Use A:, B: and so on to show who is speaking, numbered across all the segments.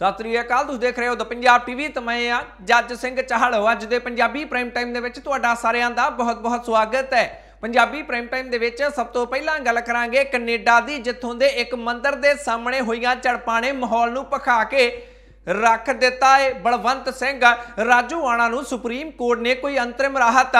A: ਸਤਿ ਸ੍ਰੀ ਅਕਾਲ ਤੁਸੀਂ ਦੇਖ ਰਹੇ ਹੋ ਦਾ ਪੰਜਾਬ ਟੀਵੀ ਤੇ ਮੈਂ ਆ ਜੱਜ ਸਿੰਘ ਚਾਹਲ ਅੱਜ ਦੇ ਪੰਜਾਬੀ ਪ੍ਰਾਈਮ ਟਾਈਮ ਦੇ ਵਿੱਚ ਤੁਹਾਡਾ ਸਾਰਿਆਂ ਦਾ ਬਹੁਤ-ਬਹੁਤ ਸਵਾਗਤ ਹੈ ਪੰਜਾਬੀ ਪ੍ਰਾਈਮ ਟਾਈਮ ਦੇ ਵਿੱਚ ਸਭ ਤੋਂ ਪਹਿਲਾਂ ਗੱਲ ਕਰਾਂਗੇ ਕੈਨੇਡਾ ਦੀ ਜਿੱਥੋਂ ਦੇ ਇੱਕ ਮੰਦਰ ਦੇ ਸਾਹਮਣੇ ਹੋਈਆਂ ਝੜਪਾਂ ਮਾਹੌਲ ਨੂੰ ਪਖਾ ਕੇ ਰੱਖ ਦਿੱਤਾ ਹੈ ਬਲਵੰਤ ਸਿੰਘ ਰਾਜੂ ਆਣਾ ਨੂੰ ਸੁਪਰੀਮ ਕੋਰਟ ਨੇ ਕੋਈ ਅੰਤਰਿਮ ਰਾਹਤ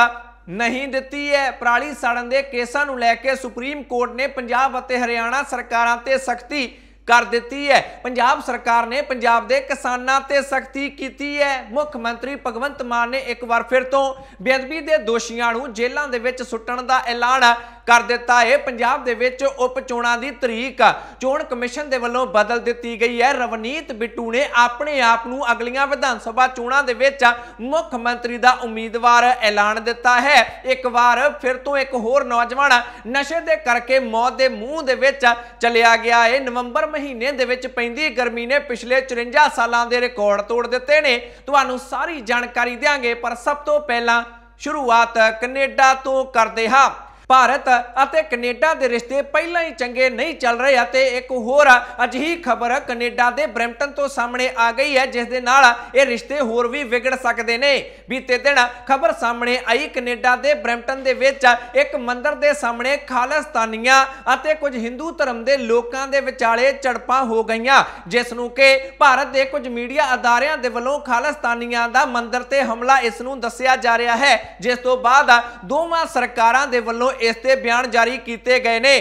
A: ਨਹੀਂ ਦਿੱਤੀ ਹੈ ਪ੍ਰਾਲੀ ਸਾੜਨ ਦੇ ਕੇਸਾਂ ਨੂੰ ਲੈ ਕੇ ਸੁਪਰੀਮ ਕੋਰਟ ਨੇ ਪੰਜਾਬ ਅਤੇ ਹਰਿਆਣਾ ਸਰਕਾਰਾਂ ਤੇ ਸਖਤੀ ਕਰ ਦਿੱਤੀ ਹੈ ਪੰਜਾਬ ਸਰਕਾਰ ਨੇ ਪੰਜਾਬ ਦੇ ਕਿਸਾਨਾਂ ਤੇ ਸਖਤੀ ਕੀਤੀ ਹੈ ਮੁੱਖ ਮੰਤਰੀ ਭਗਵੰਤ ਮਾਨ ਨੇ ਇੱਕ ਵਾਰ ਫਿਰ ਤੋਂ ਬੇਅਦਬੀ ਦੇ ਦੋਸ਼ੀਆਂ ਨੂੰ ਜੇਲ੍ਹਾਂ ਦੇ ਵਿੱਚ ਸੁੱਟਣ ਦਾ ਐਲਾਨ ਕਰ ਦਿੱਤਾ ਹੈ ਪੰਜਾਬ ਦੇ ਵਿੱਚ ਉਪ ਚੋਣਾਂ ਦੀ ਤਰੀਕ ਚੋਣ ਕਮਿਸ਼ਨ ਦੇ ਵੱਲੋਂ ਬਦਲ ਦਿੱਤੀ ਗਈ ਹੈ ਰਵਨੀਤ ਬਿੱਟੂ ਨੇ ਆਪਣੇ ਆਪ ਨੂੰ ਅਗਲੀਆਂ ਵਿਧਾਨ ਸਭਾ ਚੋਣਾਂ ਦੇ ਵਿੱਚ ਮੁੱਖ ਮੰਤਰੀ ਦਾ ਉਮੀਦਵਾਰ ਐਲਾਨ ਦਿੱਤਾ ਹੈ ਇੱਕ ਵਾਰ ਫਿਰ ਤੋਂ ਇੱਕ ਹੋਰ ਨੌਜਵਾਨ ਨਸ਼ੇ ਦੇ ਕਰਕੇ ਮੌਤ ਦੇ ਮੂੰਹ ਦੇ ਵਿੱਚ ਚਲਿਆ ਗਿਆ ਹੈ ਨਵੰਬਰ ਮਹੀਨੇ ਦੇ ਵਿੱਚ ਪੈਂਦੀ ਗਰਮੀ ਨੇ ਪਿਛਲੇ 54 ਸਾਲਾਂ ਦੇ ਰਿਕਾਰਡ ਤੋੜ ਦਿੱਤੇ ਨੇ ਤੁਹਾਨੂੰ ਸਾਰੀ ਜਾਣਕਾਰੀ ਦੇਾਂਗੇ ਪਰ ਸਭ ਤੋਂ ਪਹਿਲਾਂ ਸ਼ੁਰੂਆਤ ਕੈਨੇਡਾ ਤੋਂ ਕਰਦੇ ਹਾਂ ਭਾਰਤ ਅਤੇ ਕੈਨੇਡਾ ਦੇ ਰਿਸ਼ਤੇ ਪਹਿਲਾਂ ਹੀ ਚੰਗੇ ਨਹੀਂ ਚੱਲ ਰਹੇ ਅਤੇ ਇੱਕ ਹੋਰ ਅਜਿਹੀ ਖਬਰ ਕੈਨੇਡਾ ਦੇ ਬ੍ਰੈਂਟਨ ਤੋਂ ਸਾਹਮਣੇ ਆ ਗਈ ਹੈ ਜਿਸ ਦੇ ਨਾਲ ਇਹ ਰਿਸ਼ਤੇ ਹੋਰ ਵੀ ਵਿਗੜ ਸਕਦੇ ਨੇ ਬੀਤੇ ਦਿਨ ਖਬਰ ਸਾਹਮਣੇ ਆਈ ਕੈਨੇਡਾ ਦੇ ਬ੍ਰੈਂਟਨ ਦੇ ਵਿੱਚ ਇੱਕ ਮੰਦਰ ਦੇ ਸਾਹਮਣੇ ਖਾਲਸਤਾਨੀਆਂ ਅਤੇ ਕੁਝ ਹਿੰਦੂ ਧਰਮ ਦੇ ਲੋਕਾਂ ਦੇ ਵਿਚਾਲੇ ਝੜਪਾਂ ਹੋ ਗਈਆਂ ਜਿਸ ਨੂੰ ਕਿ ਭਾਰਤ ਦੇ ਕੁਝ ਮੀਡੀਆ ਅਦਾਰਿਆਂ ਦੇ ਵੱਲੋਂ ਖਾਲਸਤਾਨੀਆਂ ਦਾ ਮੰਦਰ ਤੇ ਹਮਲਾ ਇਸ ਨੂੰ ਦੱਸਿਆ ਜਾ ਰਿਹਾ ਹੈ ਜਿਸ ਤੋਂ ਬਾਅਦ ਦੋਵਾਂ ਸਰਕਾਰਾਂ ਦੇ ਵੱਲੋਂ ਇਸ ਤੇ ਬਿਆਨ ਜਾਰੀ ਕੀਤੇ ਗਏ ਨੇ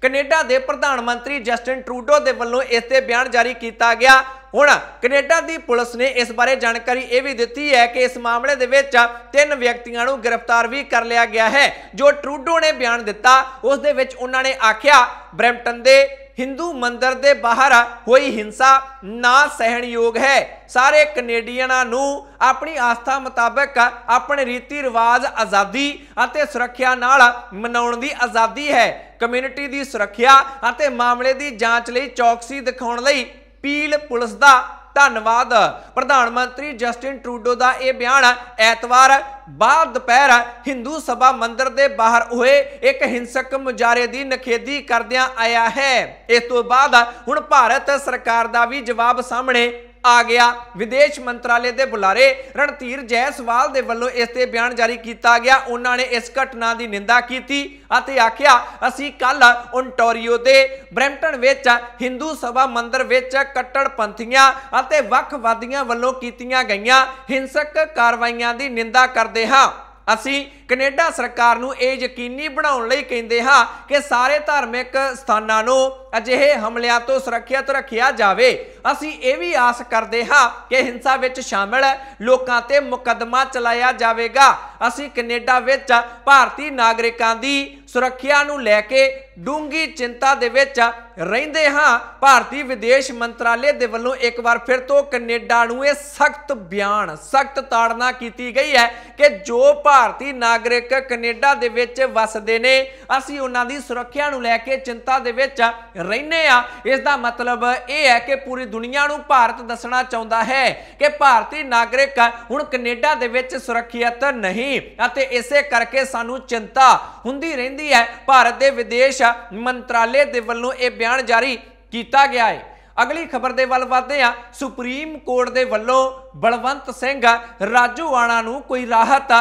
A: ਕੈਨੇਡਾ ਦੇ ਪ੍ਰਧਾਨ ਮੰਤਰੀ ਜਸਟਿਨ ਟਰੂਡੋ ਦੇ ਵੱਲੋਂ ਇਸ ਤੇ ਬਿਆਨ ਜਾਰੀ ਕੀਤਾ ਗਿਆ ਹੁਣ ਕੈਨੇਡਾ ਦੀ ਪੁਲਿਸ ਨੇ ਇਸ ਬਾਰੇ ਜਾਣਕਾਰੀ ਇਹ ਵੀ ਦਿੱਤੀ ਹੈ ਕਿ ਇਸ ਮਾਮਲੇ ਦੇ ਵਿੱਚ ਤਿੰਨ ਵਿਅਕਤੀਆਂ ਨੂੰ ਗ੍ਰਿਫਤਾਰ ਵੀ ਕਰ ਲਿਆ ਗਿਆ ਹੈ ਜੋ ਟਰੂਡੋ ਨੇ ਬਿਆਨ ਦਿੱਤਾ ਉਸ ਦੇ ਵਿੱਚ ਉਹਨਾਂ ਨੇ ਆਖਿਆ ਬ੍ਰੈਂਟਨ ਦੇ ਹਿੰਦੂ ਮੰਦਿਰ ਦੇ ਬਾਹਰ ਹੋਈ ਹਿੰਸਾ ਨਾ ਸਹਿਣਯੋਗ ਹੈ ਸਾਰੇ ਕੈਨੇਡੀਅਨਾਂ ਨੂੰ ਆਪਣੀ ਆਸਥਾ ਮੁਤਾਬਕ ਆਪਣੇ ਰੀਤੀ ਰਿਵਾਜ ਆਜ਼ਾਦੀ ਅਤੇ ਸੁਰੱਖਿਆ ਨਾਲ ਮਨਾਉਣ ਦੀ ਆਜ਼ਾਦੀ ਹੈ ਕਮਿਊਨਿਟੀ ਦੀ ਸੁਰੱਖਿਆ ਅਤੇ ਮਾਮਲੇ ਦੀ ਜਾਂਚ ਲਈ ਚੌਕਸੀ ਦਿਖਾਉਣ ਲਈ ਪੀਲ ਪੁਲਿਸ ਦਾ ਧੰਨਵਾਦ ਪ੍ਰਧਾਨ ਮੰਤਰੀ ਜਸਟਿਨ ਟਰੂਡੋ ਦਾ ਇਹ ਬਿਆਨ ਐਤਵਾਰ ਬਾਅਦ ਦੁਪਹਿਰ ਹਿੰਦੂ ਸਭਾ ਮੰਦਿਰ ਦੇ ਬਾਹਰ ਹੋਏ ਇੱਕ ਹਿੰਸਕ ਮੁਜਾਰੇ ਦੀ ਨਖੇਦੀ ਕਰਦਿਆਂ ਆਇਆ ਹੈ ਇਸ ਤੋਂ ਬਾਅਦ ਹੁਣ ਭਾਰਤ ਸਰਕਾਰ ਦਾ ਵੀ ਜਵਾਬ ਸਾਹਮਣੇ ਆ ਗਿਆ ਵਿਦੇਸ਼ ਮੰਤਰਾਲੇ ਦੇ ਬੁਲਾਰੇ ਰਣਧੀਰ ਜੈਸਵਾਲ ਦੇ ਵੱਲੋਂ ਇਸ ਤੇ ਬਿਆਨ ਜਾਰੀ ਕੀਤਾ ਗਿਆ ਉਹਨਾਂ ਨੇ ਇਸ ਘਟਨਾ ਦੀ ਨਿੰਦਾ ਕੀਤੀ ਅਤੇ ਆਖਿਆ ਅਸੀਂ ਕੱਲ ਓਨਟਾਰੀਓ ਦੇ ਬ੍ਰੈਂਟਨ ਵਿੱਚ ਹਿੰਦੂ ਸਭਾ ਮੰਦਿਰ ਵਿੱਚ ਕੱਟੜ ਪੰਥੀਆਂ ਅਤੇ ਵੱਖਵਾਦੀਆਂ ਵੱਲੋਂ ਕੀਤੀਆਂ ਗਈਆਂ ਹਿੰਸਕ ਕਾਰਵਾਈਆਂ ਦੀ ਨਿੰਦਾ ਕਰਦੇ ਹਾਂ ਅਸੀਂ ਕੈਨੇਡਾ ਸਰਕਾਰ ਨੂੰ ਇਹ ਯਕੀਨੀ ਬਣਾਉਣ ਲਈ ਕਹਿੰਦੇ ਹਾਂ ਕਿ ਸਾਰੇ ਧਾਰਮਿਕ ਸਥਾਨਾਂ ਨੂੰ ਅਜਿਹੇ ਹਮਲਿਆਂ ਤੋਂ ਸੁਰੱਖਿਅਤ ਰੱਖਿਆ ਜਾਵੇ ਅਸੀਂ ਇਹ ਵੀ ਆਸ ਕਰਦੇ ਹਾਂ ਕਿ ਹਿੰਸਾ ਵਿੱਚ ਸ਼ਾਮਲ ਲੋਕਾਂ ਤੇ ਮੁਕਦਮਾ ਚਲਾਇਆ ਜਾਵੇਗਾ ਅਸੀਂ ਕੈਨੇਡਾ ਵਿੱਚ ਭਾਰਤੀ ਨਾਗਰਿਕਾਂ ਦੀ ਸੁਰੱਖਿਆ ਨੂੰ ਲੈ ਕੇ ਡੂੰਗੀ ਚਿੰਤਾ ਦੇ ਵਿੱਚ ਰਹਿੰਦੇ ਹਾਂ ਭਾਰਤੀ ਵਿਦੇਸ਼ ਮੰਤਰਾਲੇ ਦੇ ਵੱਲੋਂ ਇੱਕ ਵਾਰ ਫਿਰ ਤੋਂ ਕੈਨੇਡਾ ਨੂੰ ਇਹ ਸਖਤ ਬਿਆਨ ਸਖਤ ਤਾੜਨਾ ਕੀਤੀ ਗਈ ਹੈ ਕਿ ਜੋ ਭਾਰਤੀ ਨਾਗਰਿਕ ਕੈਨੇਡਾ ਦੇ ਵਿੱਚ ਵਸਦੇ ਨੇ ਅਸੀਂ ਉਹਨਾਂ ਦੀ ਸੁਰੱਖਿਆ ਨੂੰ ਲੈ ਕੇ ਚਿੰਤਾ ਦੇ ਵਿੱਚ ਰਹਿਨੇ ਆ ਇਸ ਦਾ ਮਤਲਬ ਇਹ ਹੈ ਕਿ ਪੂਰੀ ਦੁਨੀਆ ਨੂੰ ਭਾਰਤ ਦੱਸਣਾ ਚਾਹੁੰਦਾ ਹੈ ਕਿ ਭਾਰਤੀ ਨਾਗਰਿਕ ਹੁਣ ਕੈਨੇਡਾ ਦੇ ਵਿੱਚ ਸੁਰੱਖਿਅਤ ਨਹੀਂ ਅਤੇ ਇਸੇ ਕਰਕੇ ਸਾਨੂੰ ਚਿੰਤਾ ਹੁੰਦੀ ਰਹਿੰਦੀ ਹੈ ਭਾਰਤ ਦੇ ਵਿਦੇਸ਼ ਮੰਤਰਾਲੇ ਦੇ ਵੱਲੋਂ ਇਹ ਬਿਆਨ ਜਾਰੀ ਕੀਤਾ ਗਿਆ ਹੈ ਅਗਲੀ ਖਬਰ ਦੇ ਵੱਲ ਵਧਦੇ ਆ ਸੁਪਰੀਮ ਕੋਰਟ ਦੇ ਵੱਲੋਂ ਬਲਵੰਤ ਸਿੰਘ ਰਾਜੂਆਣਾ ਨੂੰ ਕੋਈ ਰਾਹਤ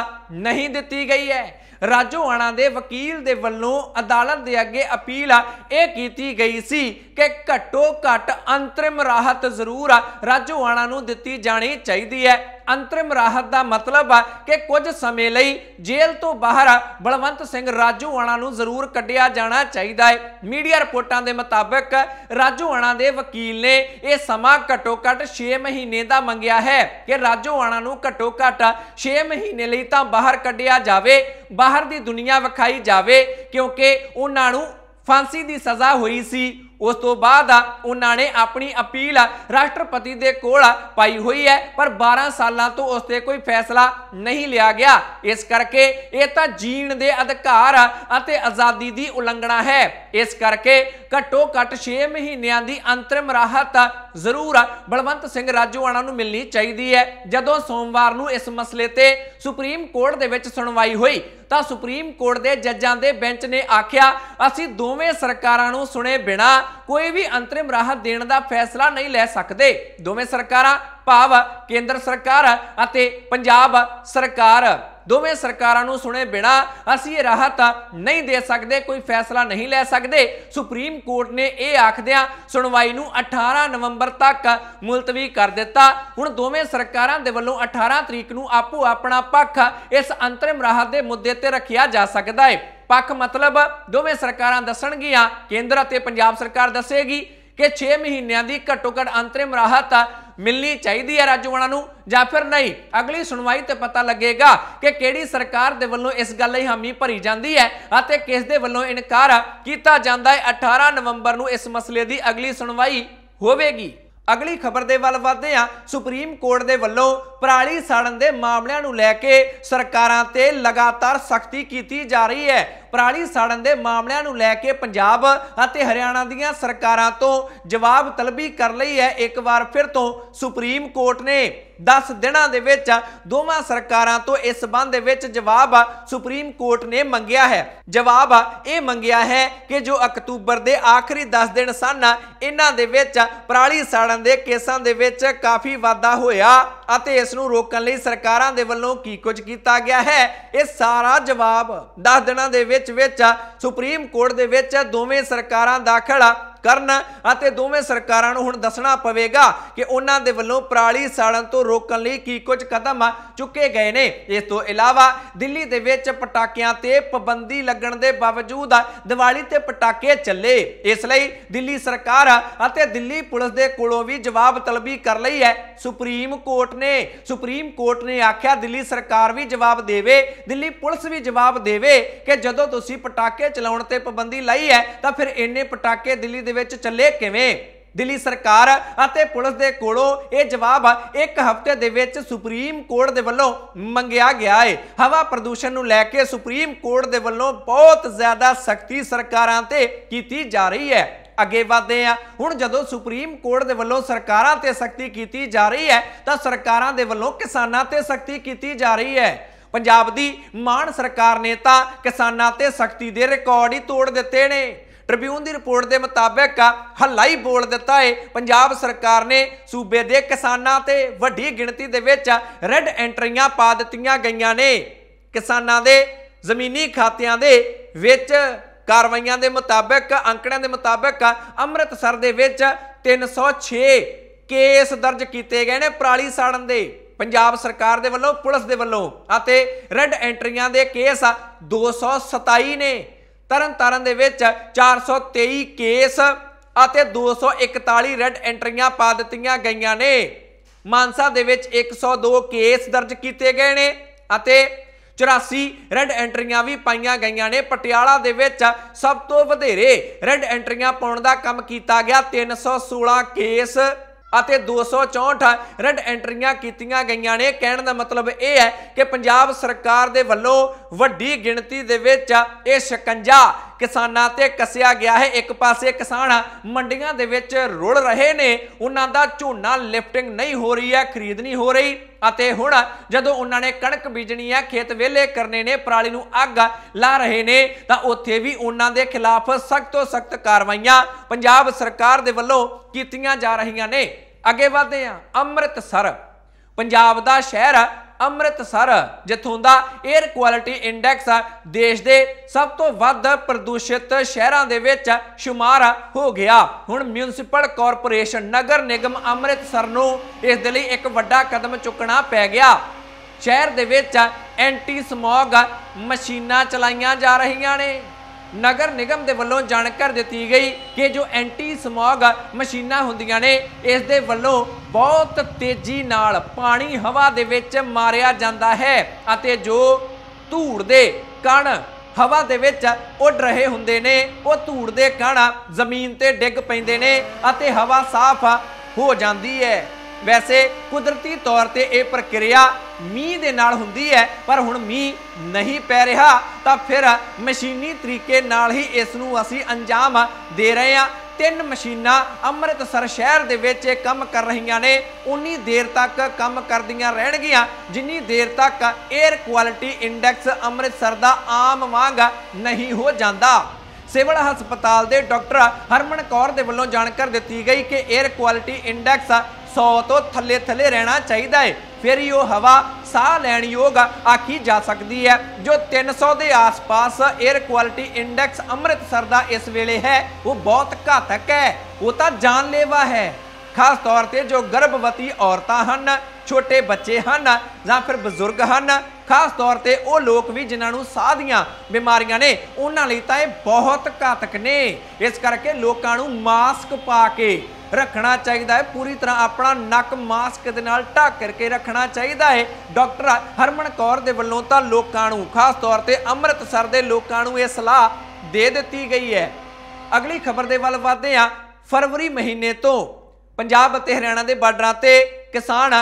A: ਨਹੀਂ ਦਿੱਤੀ ਗਈ ਹੈ ਰਾਜੋਆਣਾ ਦੇ ਵਕੀਲ ਦੇ ਵੱਲੋਂ ਅਦਾਲਤ ਦੇ ਅੱਗੇ ਅਪੀਲ ਆ ਇਹ ਕੀਤੀ ਗਈ ਸੀ ਕਿ ਘੱਟੋ ਘੱਟ ਅੰਤਰਿਮ ਰਾਹਤ ਜ਼ਰੂਰ ਆ ਰਾਜੋਆਣਾ ਨੂੰ ਦਿੱਤੀ ਜਾਣੀ ਚਾਹੀਦੀ ਹੈ ਅੰਤਰਿਮ ਰਾਹਤ ਦਾ ਮਤਲਬ ਆ ਕਿ ਕੁਝ ਸਮੇਂ ਲਈ ਜੇਲ੍ਹ ਤੋਂ ਬਾਹਰ ਬਲਵੰਤ ਸਿੰਘ ਰਾਜੂਆਣਾ ਨੂੰ ਜ਼ਰੂਰ ਕੱਢਿਆ ਜਾਣਾ ਚਾਹੀਦਾ ਹੈ ਮੀਡੀਆ ਰਿਪੋਰਟਾਂ ਦੇ ਮੁਤਾਬਕ ਰਾਜੂਆਣਾ ਦੇ ਵਕੀਲ ਨੇ ਇਹ ਸਮਾਂ ਘੱਟੋ-ਘੱਟ 6 ਮਹੀਨੇ ਦਾ ਮੰਗਿਆ ਹੈ ਕਿ ਰਾਜੂਆਣਾ ਨੂੰ ਘੱਟੋ-ਘੱਟ 6 ਮਹੀਨੇ ਲਈ ਤਾਂ ਬਾਹਰ ਕੱਢਿਆ ਜਾਵੇ ਬਾਹਰ ਦੀ ਦੁਨੀਆ ਵਿਖਾਈ ਜਾਵੇ ਕਿਉਂਕਿ ਉਹਨਾਂ ਨੂੰ ਫਾਂਸੀ ਦੀ ਸਜ਼ਾ ਹੋਈ ਸੀ ਉਸ ਤੋਂ ਬਾਅਦ ਉਹਨਾਂ ਨੇ ਆਪਣੀ ਅਪੀਲ ਰਾਸ਼ਟਰਪਤੀ ਦੇ ਕੋਲ ਪਾਈ ਹੋਈ ਹੈ ਪਰ 12 ਸਾਲਾਂ ਤੋਂ ਉਸ ਤੇ ਕੋਈ ਫੈਸਲਾ ਨਹੀਂ ਲਿਆ ਗਿਆ ਇਸ ਕਰਕੇ ਇਹ ਤਾਂ ਜੀਣ ਦੇ ਅਧਿਕਾਰ ਅਤੇ ਆਜ਼ਾਦੀ ਦੀ ਉਲੰਘਣਾ ਹੈ ਇਸ ਕਰਕੇ ਘੱਟੋ ਘੱਟ 6 ਮਹੀਨਿਆਂ ਦੀ ਅੰਤਰਿਮ ਰਾਹਤ ਜ਼ਰੂਰ ਬਲਵੰਤ ਸਿੰਘ ਰਾਜੂਆਣਾ ਨੂੰ ਮਿਲਣੀ ਚਾਹੀਦੀ ਹੈ ਜਦੋਂ ਸੋਮਵਾਰ ਨੂੰ ਇਸ ਮਸਲੇ ਤੇ ਸੁਪਰੀਮ ਕੋਰਟ ਦੇ ਵਿੱਚ ਸੁਣਵਾਈ ਹੋਈ ਤਾਂ ਸੁਪਰੀਮ ਕੋਰਟ ਦੇ ਜੱਜਾਂ ਦੇ ਬੈਂਚ ਨੇ ਆਖਿਆ ਅਸੀਂ ਦੋਵੇਂ ਸਰਕਾਰਾਂ ਨੂੰ ਸੁਣੇ ਬਿਨਾ ਕੋਈ ਵੀ ਅੰਤਰਿਮ ਰਾਹਤ ਦੇਣ ਦਾ ਫੈਸਲਾ ਨਹੀਂ ਲੈ ਸਕਦੇ ਦੋਵੇਂ ਸਰਕਾਰਾਂ ਭਾਵ ਕੇਂਦਰ ਸਰਕਾਰ ਅਤੇ ਪੰਜਾਬ ਸਰਕਾਰ ਦੋਵੇਂ ਸਰਕਾਰਾਂ ਨੂੰ ਸੁਣੇ ਬਿਨਾ ਅਸੀਂ ਇਹ ਰਾਹਤ ਨਹੀਂ ਦੇ ਸਕਦੇ ਕੋਈ ਫੈਸਲਾ ਨਹੀਂ ਲੈ ਸਕਦੇ ਸੁਪਰੀਮ ਕੋਰਟ ਨੇ ਇਹ ਆਖਦਿਆਂ ਸੁਣਵਾਈ ਨੂੰ 18 ਨਵੰਬਰ ਤੱਕ ਮੁਲਤਵੀ ਕਰ ਦਿੱਤਾ ਹੁਣ ਦੋਵੇਂ ਸਰਕਾਰਾਂ ਦੇ ਵੱਲੋਂ 18 ਤਰੀਕ ਨੂੰ ਆਪੋ ਆਪਣਾ ਪੱਖ ਇਸ ਅੰਤਰਿਮ ਰਾਹਤ ਦੇ ਮੁੱਦੇ ਤੇ ਰੱਖਿਆ ਜਾ ਸਕਦਾ ਹੈ ਪੱਖ ਮਤਲਬ ਦੋਵੇਂ ਸਰਕਾਰਾਂ ਦੱਸਣਗੀਆਂ ਕੇਂਦਰ ਅਤੇ ਪੰਜਾਬ ਸਰਕਾਰ ਦੱਸੇਗੀ ਕਿ 6 ਮਹੀਨਿਆਂ ਦੀ ਘੱਟੋ-ਘੱਟ ਅੰਤਰਿਮ ਰਾਹਤ ਮਿਲਣੀ ਚਾਹੀਦੀ ਹੈ ਰਾਜੂਆਣਾ ਨੂੰ ਜਾਂ ਫਿਰ ਨਹੀਂ ਅਗਲੀ ਸੁਣਵਾਈ ਤੇ ਪਤਾ ਲੱਗੇਗਾ ਕਿ ਕਿਹੜੀ ਸਰਕਾਰ ਦੇ ਵੱਲੋਂ ਇਸ ਗੱਲ ਲਈ ਹਾਮੀ ਭਰੀ ਜਾਂਦੀ ਹੈ ਅਤੇ ਕਿਸ ਦੇ ਵੱਲੋਂ ਇਨਕਾਰ ਕੀਤਾ ਜਾਂਦਾ ਹੈ 18 ਨਵੰਬਰ ਨੂੰ ਇਸ ਮਸਲੇ ਦੀ ਅਗਲੀ ਸੁਣਵਾਈ ਹੋਵੇਗੀ ਅਗਲੀ ਖਬਰ ਦੇ ਵੱਲ ਵਧਦੇ ਹਾਂ ਸੁਪਰੀਮ ਕੋਰਟ ਦੇ ਵੱਲੋਂ ਪਰਾਲੀ ਸਾੜਨ ਦੇ ਮਾਮਲਿਆਂ ਨੂੰ ਲੈ ਕੇ ਸਰਕਾਰਾਂ ਤੇ ਲਗਾਤਾਰ ਸਖਤੀ ਕੀਤੀ ਜਾ ਰਹੀ ਹੈ ਪਰਾਲੀ ਸਾੜਨ ਦੇ ਮਾਮਲਿਆਂ ਨੂੰ ਲੈ ਕੇ ਪੰਜਾਬ ਅਤੇ ਹਰਿਆਣਾ ਦੀਆਂ ਸਰਕਾਰਾਂ ਤੋਂ ਜਵਾਬ ਤਲਬੀ ਕਰ ਲਈ ਹੈ ਇੱਕ ਵਾਰ ਫਿਰ ਤੋਂ ਸੁਪਰੀਮ ਕੋਰਟ ਨੇ 10 ਦਿਨਾਂ ਦੇ ਵਿੱਚ ਦੋਵਾਂ ਸਰਕਾਰਾਂ ਤੋਂ ਇਸ ਸਬੰਧ ਦੇ ਵਿੱਚ ਜਵਾਬ ਸੁਪਰੀਮ ਕੋਰਟ ਨੇ ਮੰਗਿਆ ਹੈ ਜਵਾਬ ਇਹ ਮੰਗਿਆ ਹੈ ਕਿ ਜੋ ਅਕਤੂਬਰ ਦੇ ਆਖਰੀ 10 ਦਿਨ ਸਨ ਇਹਨਾਂ ਦੇ ਵਿੱਚ ਪਰਾਲੀ ਸਾੜਨ ਦੇ ਕੇਸਾਂ ਦੇ ਵਿੱਚ ਕਾਫੀ ਵਾਧਾ ਹੋਇਆ ਅਤੇ ਇਸ ਨੂੰ ਰੋਕਣ ਲਈ ਸਰਕਾਰਾਂ ਦੇ ਵੱਲੋਂ ਕੀ ਕੁਝ ਕੀਤਾ ਗਿਆ ਹੈ ਇਹ ਸਾਰਾ ਜਵਾਬ 10 ਦਿਨਾਂ ਦੇ ਵਿੱਚ ਵਿੱਚ ਸੁਪਰੀਮ ਕੋਰਟ ਦੇ ਵਿੱਚ ਦੋਵੇਂ ਸਰਕਾਰਾਂ ਦਾਖਲ ਕਰਨ ਅਤੇ ਦੋਵੇਂ ਸਰਕਾਰਾਂ ਨੂੰ ਹੁਣ ਦੱਸਣਾ ਪਵੇਗਾ ਕਿ ਉਹਨਾਂ ਦੇ ਵੱਲੋਂ ਪਰਾਲੀ ਸਾੜਨ ਤੋਂ ਰੋਕਣ ਲਈ ਕੀ ਕੁਝ ਕਦਮ ਚੁੱਕੇ ਗਏ ਨੇ ਇਸ ਤੋਂ ਇਲਾਵਾ ਦਿੱਲੀ ਦੇ ਵਿੱਚ ਪਟਾਕਿਆਂ ਤੇ ਪਾਬੰਦੀ ਲੱਗਣ ਦੇ ਬਾਵਜੂਦ ਦੀਵਾਲੀ ਤੇ ਪਟਾਕੇ ਚੱਲੇ ਇਸ ਲਈ ਦਿੱਲੀ ਸਰਕਾਰ ਅਤੇ ਦਿੱਲੀ ਪੁਲਿਸ ਦੇ ਕੋਲੋਂ ਵੀ ਜਵਾਬ ਤਲਬੀ ਕਰ ਲਈ ਹੈ ਸੁਪਰੀਮ ਕੋਰਟ ਨੇ ਸੁਪਰੀਮ ਕੋਰਟ ਨੇ ਆਖਿਆ ਦਿੱਲੀ ਸਰਕਾਰ ਵੀ ਜਵਾਬ ਦੇਵੇ ਦਿੱਲੀ ਪੁਲਿਸ ਵੀ ਜਵਾਬ ਦੇਵੇ ਕਿ ਜਦੋਂ ਤੁਸੀਂ ਪਟਾਕੇ ਚਲਾਉਣ ਤੇ ਪਾਬੰਦੀ ਲਈ ਹੈ ਤਾਂ ਫਿਰ ਇੰਨੇ ਪਟਾਕੇ ਦਿੱਲੀ ਦੇ ਵਿੱਚ ਚੱਲੇ ਕਿਵੇਂ ਦਿੱਲੀ ਸਰਕਾਰ ਅਤੇ ਪੁਲਿਸ ਦੇ ਕੋਲੋਂ ਇਹ ਜਵਾਬ ਇੱਕ ਹਫ਼ਤੇ ਦੇ ਵਿੱਚ ਸੁਪਰੀਮ ਕੋਰਟ ਦੇ ਵੱਲੋਂ ਮੰਗਿਆ ਗਿਆ ਹੈ ਹਵਾ ਪ੍ਰਦੂਸ਼ਣ ਨੂੰ ਲੈ ਕੇ ਸੁਪਰੀਮ ਕੋਰਟ ਦੇ ਵੱਲੋਂ ਬਹੁਤ ਜ਼ਿਆਦਾ ਸਖਤੀ ਸਰਕਾਰਾਂ ਤੇ ਕੀਤੀ ਜਾ ਰਹੀ ਹੈ ਅੱਗੇ ਵਧਦੇ ਆ ਹੁਣ ਜਦੋਂ ਸੁਪਰੀਮ ਕੋਰਟ ਦੇ ਵੱਲੋਂ ਸਰਕਾਰਾਂ ਤੇ ਸਖਤੀ ਕੀਤੀ ਜਾ ਰਹੀ ਹੈ ਤਾਂ ਸਰਕਾਰਾਂ ਦੇ ਵੱਲੋਂ ਕਿਸਾਨਾਂ ਤੇ ਸਖਤੀ ਕੀਤੀ ਜਾ ਰਹੀ ਹੈ ਪੰਜਾਬ ਦੀ ਮਾਨ ਸਰਕਾਰ ਨੇ ਤਾਂ ਕਿਸਾਨਾਂ ਤੇ ਸਖਤੀ ਦੇ ਰਿਕਾਰਡ ਹੀ ਤੋੜ ਦਿੱਤੇ ਨੇ ਟ੍ਰਿਬਿਊਨ ਦੀ ਰਿਪੋਰਟ ਦੇ ਮੁਤਾਬਕ ਹਲਾਈ ਬੋਲ ਦਿੱਤਾ ਹੈ ਪੰਜਾਬ ਸਰਕਾਰ ਨੇ ਸੂਬੇ ਦੇ ਕਿਸਾਨਾਂ ਤੇ ਵੱਡੀ ਗਿਣਤੀ ਦੇ ਵਿੱਚ ਰੈੱਡ ਐਂਟਰੀਆਂ ਪਾ ਦਿੱਤੀਆਂ ਗਈਆਂ ਨੇ ਕਿਸਾਨਾਂ ਦੇ ਜ਼ਮੀਨੀ ਖਾਤਿਆਂ ਦੇ ਵਿੱਚ ਕਾਰਵਾਈਆਂ ਦੇ ਮੁਤਾਬਕ ਅੰਕੜਿਆਂ ਦੇ ਮੁਤਾਬਕ ਅੰਮ੍ਰਿਤਸਰ ਦੇ ਵਿੱਚ 306 ਕੇਸ ਦਰਜ ਕੀਤੇ ਗਏ ਨੇ ਪ੍ਰਾਲੀ ਸਾੜਨ ਦੇ ਪੰਜਾਬ ਸਰਕਾਰ ਦੇ ਵੱਲੋਂ ਪੁਲਿਸ ਦੇ ਵੱਲੋਂ ਅਤੇ ਰੈੱਡ ਐਂਟਰੀਆਂ ਦੇ ਕੇਸ 227 ਨੇ ਤਰਨਤਾਰਨ ਦੇ ਵਿੱਚ 423 ਕੇਸ ਅਤੇ 241 ਰੈੱਡ ਐਂਟਰੀਆਂ ਪਾ ਦਿੱਤੀਆਂ ਗਈਆਂ ਨੇ ਮਾਨਸਾ ਦੇ ਵਿੱਚ 102 ਕੇਸ ਦਰਜ ਕੀਤੇ ਗਏ ਨੇ ਅਤੇ 84 ਰੈੱਡ ਐਂਟਰੀਆਂ ਵੀ ਪਾਈਆਂ ਗਈਆਂ ਨੇ ਪਟਿਆਲਾ ਦੇ ਵਿੱਚ ਸਭ ਤੋਂ ਵਧੇਰੇ ਰੈੱਡ ਐਂਟਰੀਆਂ ਪਾਉਣ ਦਾ ਕੰਮ ਕੀਤਾ ਗਿਆ 316 ਕੇਸ ਅਤੇ 264 ਰੈਡ ਐਂਟਰੀਆਂ ਕੀਤੀਆਂ ਗਈਆਂ ਨੇ ਕਹਿਣ ਦਾ ਮਤਲਬ ਇਹ ਹੈ ਕਿ ਪੰਜਾਬ ਸਰਕਾਰ ਦੇ ਵੱਲੋਂ ਵੱਡੀ ਗਿਣਤੀ ਦੇ ਵਿੱਚ ਇਹ ਸ਼ਿਕੰਜਾ ਕਿਸਾਨਾਂ ਤੇ ਕੱਸਿਆ ਗਿਆ ਹੈ ਇੱਕ ਪਾਸੇ ਕਿਸਾਨ ਮੰਡੀਆਂ ਦੇ ਵਿੱਚ ਰੁੜ ਰਹੇ ਨੇ ਉਹਨਾਂ ਦਾ ਝੋਨਾ ਲਿਫਟਿੰਗ ਨਹੀਂ ਹੋ ਰਹੀ ਹੈ ਖਰੀਦ ਨਹੀਂ ਹੋ ਰਹੀ ਅਤੇ ਹੁਣ ਜਦੋਂ ਉਹਨਾਂ ਨੇ ਕਣਕ ਬੀਜਣੀ ਹੈ ਖੇਤ ਵਿਹਲੇ ਕਰਨੇ ਨੇ ਪਰਾਲੀ ਨੂੰ ਅੱਗ ਲਾ ਰਹੇ ਨੇ ਤਾਂ ਉੱਥੇ ਵੀ ਉਹਨਾਂ ਦੇ ਖਿਲਾਫ ਸਖਤ ਤੋਂ ਸਖਤ ਕਾਰਵਾਈਆਂ ਪੰਜਾਬ ਸਰਕਾਰ ਦੇ ਵੱਲੋਂ ਕੀਤੀਆਂ ਜਾ ਰਹੀਆਂ ਨੇ ਅੱਗੇ ਵਧਦੇ ਆ ਅੰਮ੍ਰਿਤਸਰ ਪੰਜਾਬ ਦਾ ਸ਼ਹਿਰ ਆ ਅੰਮ੍ਰਿਤਸਰ ਜਿੱਥੋਂ ਦਾ 에ਅਰ ਕੁਆਲਿਟੀ ਇੰਡੈਕਸ ਦੇਸ਼ ਦੇ ਸਭ ਤੋਂ ਵੱਧ ਪ੍ਰਦੂਸ਼ਿਤ ਸ਼ਹਿਰਾਂ ਦੇ ਵਿੱਚ ਸ਼ੁਮਾਰ ਹੋ ਗਿਆ ਹੁਣ ਮਿਊਨਿਸਪਲ ਕਾਰਪੋਰੇਸ਼ਨ ਨਗਰ ਨਿਗਮ ਅੰਮ੍ਰਿਤਸਰ ਨੂੰ ਇਸ ਦੇ ਲਈ ਇੱਕ ਵੱਡਾ ਕਦਮ ਚੁੱਕਣਾ ਪੈ ਗਿਆ ਸ਼ਹਿਰ ਦੇ ਵਿੱਚ ਐਂਟੀ ਸਮੌਗ ਮਸ਼ੀਨਾਂ ਚਲਾਈਆਂ ਜਾ ਰਹੀਆਂ ਨੇ ਨਗਰ ਨਿਗਮ ਦੇ ਵੱਲੋਂ ਜਾਣਕਾਰੀ ਦਿੱਤੀ ਗਈ ਕਿ ਜੋ ਐਂਟੀ ਸਮੌਗ ਮਸ਼ੀਨਾਂ ਹੁੰਦੀਆਂ ਨੇ ਇਸ ਦੇ ਵੱਲੋਂ ਬਹੁਤ ਤੇਜ਼ੀ ਨਾਲ ਪਾਣੀ ਹਵਾ ਦੇ ਵਿੱਚ ਮਾਰਿਆ ਜਾਂਦਾ ਹੈ ਅਤੇ ਜੋ ਧੂੜ ਦੇ ਕਣ ਹਵਾ ਦੇ ਵਿੱਚ ਉੱਡ ਰਹੇ ਹੁੰਦੇ ਨੇ ਉਹ ਧੂੜ ਦੇ ਕਣ ਜ਼ਮੀਨ ਤੇ ਡਿੱਗ ਪੈਂਦੇ ਨੇ ਅਤੇ ਹਵਾ ਸਾਫ਼ ਹੋ ਜਾਂਦੀ ਹੈ ਵੈਸੇ ਕੁਦਰਤੀ ਤੌਰ ਤੇ ਇਹ ਪ੍ਰਕਿਰਿਆ ਮੀਂਹ ਦੇ ਨਾਲ ਹੁੰਦੀ ਹੈ ਪਰ ਹੁਣ ਮੀਂਹ ਨਹੀਂ ਪੈ ਰਿਹਾ ਤਾਂ ਫਿਰ ਮਸ਼ੀਨੀ ਤਰੀਕੇ ਨਾਲ ਹੀ ਇਸ ਨੂੰ ਅਸੀਂ ਅੰਜਾਮ ਦੇ ਰਹੇ ਹਾਂ ਤਿੰਨ ਮਸ਼ੀਨਾਂ ਅੰਮ੍ਰਿਤਸਰ ਸ਼ਹਿਰ ਦੇ ਵਿੱਚ ਕੰਮ ਕਰ ਰਹੀਆਂ ਨੇ ਉਨੀ ਦੇਰ ਤੱਕ ਕੰਮ ਕਰਦੀਆਂ ਰਹਿਣਗੀਆਂ ਜਿੰਨੀ ਦੇਰ ਤੱਕ 에ਅਰ ਕੁਆਲਿਟੀ ਇੰਡੈਕਸ ਅੰਮ੍ਰਿਤਸਰ ਦਾ ਆਮ ਵਾਂਗ ਨਹੀਂ ਹੋ ਜਾਂਦਾ ਸਿਵਲ ਹਸਪਤਾਲ ਦੇ ਡਾਕਟਰ ਹਰਮਨ ਕੌਰ ਦੇ ਵੱਲੋਂ ਜਾਣਕਾਰੀ ਦਿੱਤੀ ਗਈ ਕਿ 에ਅਰ ਕੁਆਲਿਟੀ ਇੰਡੈਕਸ 100 ਤੋਂ ਥੱਲੇ ਥੱਲੇ ਰਹਿਣਾ ਚਾਹੀਦਾ ਹੈ ਫਿਰ ਹੀ ਉਹ ਹਵਾ ਸਾਹ ਲੈਣ ਯੋਗ ਆਖੀ ਜਾ ਸਕਦੀ ਹੈ ਜੋ 300 ਦੇ ਆਸ-ਪਾਸ 에ਅਰ ਕੁਆਲਿਟੀ ਇੰਡੈਕਸ ਅੰਮ੍ਰਿਤਸਰ ਦਾ ਇਸ ਵੇਲੇ ਹੈ ਉਹ ਬਹੁਤ ਘਾਤਕ ਹੈ ਉਹ ਤਾਂ ਜਾਨਲੇਵਾ ਹੈ ਖਾਸ ਤੌਰ ਤੇ ਜੋ ਗਰਭਵਤੀ ਔਰਤਾਂ ਹਨ ਛੋਟੇ ਬੱਚੇ ਹਨ ਜਾਂ ਫਿਰ ਬਜ਼ੁਰਗ ਹਨ ਖਾਸ ਤੌਰ ਤੇ ਉਹ ਲੋਕ ਵੀ ਜਿਨ੍ਹਾਂ ਨੂੰ ਸਾਹ ਦੀਆਂ ਬਿਮਾਰੀਆਂ ਨੇ ਉਹਨਾਂ ਲਈ ਤਾਂ ਇਹ ਬਹੁਤ ਘਾਤਕ ਨੇ ਇਸ ਕਰਕੇ ਲੋਕਾਂ ਨੂੰ ਮਾਸਕ ਪਾ ਕੇ ਰੱਖਣਾ ਚਾਹੀਦਾ ਹੈ ਪੂਰੀ ਤਰ੍ਹਾਂ ਆਪਣਾ ਨੱਕ ਮਾਸਕ ਦੇ ਨਾਲ ਢੱਕ ਕਰਕੇ ਰੱਖਣਾ ਚਾਹੀਦਾ ਹੈ ਡਾਕਟਰ ਹਰਮਨ ਕੌਰ ਦੇ ਵੱਲੋਂ ਤਾਂ ਲੋਕਾਂ ਨੂੰ ਖਾਸ ਤੌਰ ਤੇ ਅੰਮ੍ਰਿਤਸਰ ਦੇ ਲੋਕਾਂ ਨੂੰ ਇਹ ਸਲਾਹ ਦੇ ਦਿੱਤੀ ਗਈ ਹੈ ਅਗਲੀ ਖਬਰ ਦੇ ਵੱਲ ਵਧਦੇ ਹਾਂ ਫਰਵਰੀ ਮਹੀਨੇ ਤੋਂ ਪੰਜਾਬ ਅਤੇ ਹਰਿਆਣਾ ਦੇ ਬਾਰਡਰਾਂ ਤੇ ਕਿਸਾਨ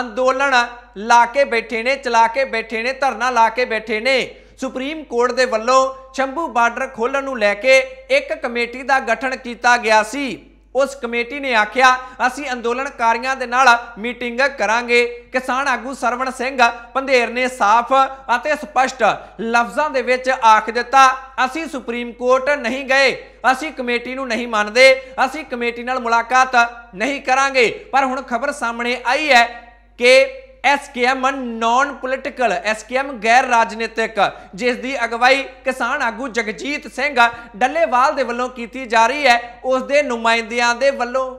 A: ਅੰਦੋਲਨ ਲਾ ਕੇ ਬੈਠੇ ਨੇ ਚਲਾ ਕੇ ਬੈਠੇ ਨੇ ਧਰਨਾ ਲਾ ਕੇ ਬੈਠੇ ਨੇ ਸੁਪਰੀਮ ਕੋਰਟ ਦੇ ਵੱਲੋਂ ਸ਼ੰਭੂ ਬਾਰਡਰ ਖੋਲਣ ਨੂੰ ਲੈ ਕੇ ਇੱਕ ਕਮੇਟੀ ਦਾ ਗਠਨ ਕੀਤਾ ਗਿਆ ਸੀ ਉਸ ਕਮੇਟੀ ਨੇ ਆਖਿਆ ਅਸੀਂ ਅੰਦੋਲਨਕਾਰੀਆਂ ਦੇ ਨਾਲ ਮੀਟਿੰਗ ਕਰਾਂਗੇ ਕਿਸਾਨ ਆਗੂ ਸਰਵਣ ਸਿੰਘ ਪੰਧੇਰ ਨੇ ਸਾਫ਼ ਅਤੇ ਸਪਸ਼ਟ ਲਫ਼ਜ਼ਾਂ ਦੇ ਵਿੱਚ ਆਖ ਦਿੱਤਾ ਅਸੀਂ ਸੁਪਰੀਮ ਕੋਰਟ ਨਹੀਂ ਗਏ ਅਸੀਂ ਕਮੇਟੀ ਨੂੰ ਨਹੀਂ ਮੰਨਦੇ ਅਸੀਂ ਕਮੇਟੀ ਨਾਲ ਮੁਲਾਕਾਤ ਨਹੀਂ ਕਰਾਂਗੇ ਪਰ ਹੁਣ ਖਬਰ ਸਾਹਮਣੇ ਆਈ ਹੈ ਕਿ ਐਸਕੇਐਮ ਨਾਨ ਪੋਲਿਟੀਕਲ ਐਸਕੇਐਮ ਗੈਰ ਰਾਜਨੀਤਿਕ ਜਿਸ ਦੀ ਅਗਵਾਈ ਕਿਸਾਨ ਆਗੂ ਜਗਜੀਤ ਸਿੰਘ ਡੱਲੇਵਾਲ ਦੇ ਵੱਲੋਂ ਕੀਤੀ ਜਾ ਰਹੀ ਹੈ ਉਸ ਦੇ ਨੁਮਾਇੰਦਿਆਂ ਦੇ ਵੱਲੋਂ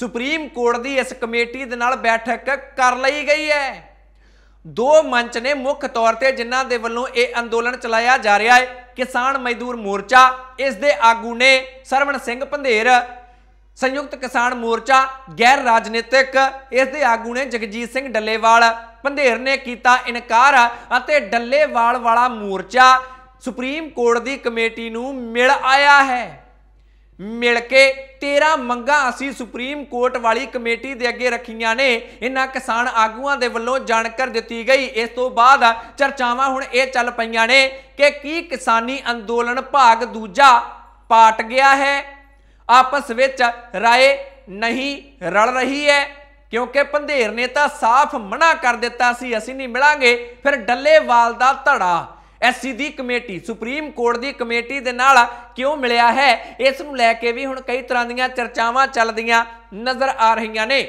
A: ਸੁਪਰੀਮ ਕੋਰਟ ਦੀ ਇਸ ਕਮੇਟੀ ਦੇ ਨਾਲ ਬੈਠਕ ਕਰ ਲਈ ਗਈ ਹੈ ਦੋ ਮੰਚ ਨੇ ਮੁੱਖ ਤੌਰ ਤੇ ਜਿਨ੍ਹਾਂ ਦੇ ਵੱਲੋਂ ਇਹ ਅੰਦੋਲਨ ਚਲਾਇਆ ਜਾ ਰਿਹਾ ਹੈ ਕਿਸਾਨ ਮਜ਼ਦੂਰ ਮੋਰਚਾ ਇਸ ਦੇ ਆਗੂ ਨੇ ਸਰਵਣ ਸਿੰਘ ਪੰਧੇਰ ਸੰਯੁਕਤ ਕਿਸਾਨ ਮੋਰਚਾ ਗੈਰ ਰਾਜਨੀਤਿਕ ਇਸ ਦੇ ਆਗੂ ਨੇ ਜਗਜੀਤ ਸਿੰਘ ਡੱਲੇਵਾਲ ਪੰਧੇਰ ਨੇ ਕੀਤਾ ਇਨਕਾਰ ਅਤੇ ਡੱਲੇਵਾਲ ਵਾਲਾ ਮੋਰਚਾ ਸੁਪਰੀਮ ਕੋਰਟ ਦੀ ਕਮੇਟੀ ਨੂੰ ਮਿਲ ਆਇਆ ਹੈ ਮਿਲ ਕੇ 13 ਮੰਗਾਂ ਅਸੀਂ ਸੁਪਰੀਮ ਕੋਰਟ ਵਾਲੀ ਕਮੇਟੀ ਦੇ ਅੱਗੇ ਰੱਖੀਆਂ ਨੇ ਇਹਨਾਂ ਕਿਸਾਨ ਆਗੂਆਂ ਦੇ ਵੱਲੋਂ ਜਾਣਕਾਰੀ ਦਿੱਤੀ ਗਈ ਇਸ ਤੋਂ ਬਾਅਦ ਚਰਚਾਵਾਂ ਹੁਣ ਇਹ ਚੱਲ ਪਈਆਂ ਨੇ ਕਿ ਕੀ ਕਿਸਾਨੀ ਅੰਦੋਲਨ ਭਾਗ ਦੂਜਾ ਪਾਟ ਗਿਆ ਹੈ ਆਪਸ ਵਿੱਚ ਰਾਏ ਨਹੀਂ ਰਲ ਰਹੀ ਹੈ ਕਿਉਂਕਿ ਪੰਧੇਰ ਨੇ ਤਾਂ ਸਾਫ਼ ਮਨਾ ਕਰ ਦਿੱਤਾ ਸੀ ਅਸੀਂ ਨਹੀਂ ਮਿਲਾਂਗੇ ਫਿਰ ਡੱਲੇਵਾਲ ਦਾ ਧੜਾ ਐਸਸੀ ਦੀ ਕਮੇਟੀ ਸੁਪਰੀਮ ਕੋਰਟ ਦੀ ਕਮੇਟੀ ਦੇ ਨਾਲ ਕਿਉਂ ਮਿਲਿਆ ਹੈ ਇਸ ਨੂੰ ਲੈ ਕੇ ਵੀ ਹੁਣ ਕਈ ਤਰ੍ਹਾਂ ਦੀਆਂ ਚਰਚਾਵਾਂ ਚੱਲਦੀਆਂ ਨਜ਼ਰ ਆ ਰਹੀਆਂ ਨੇ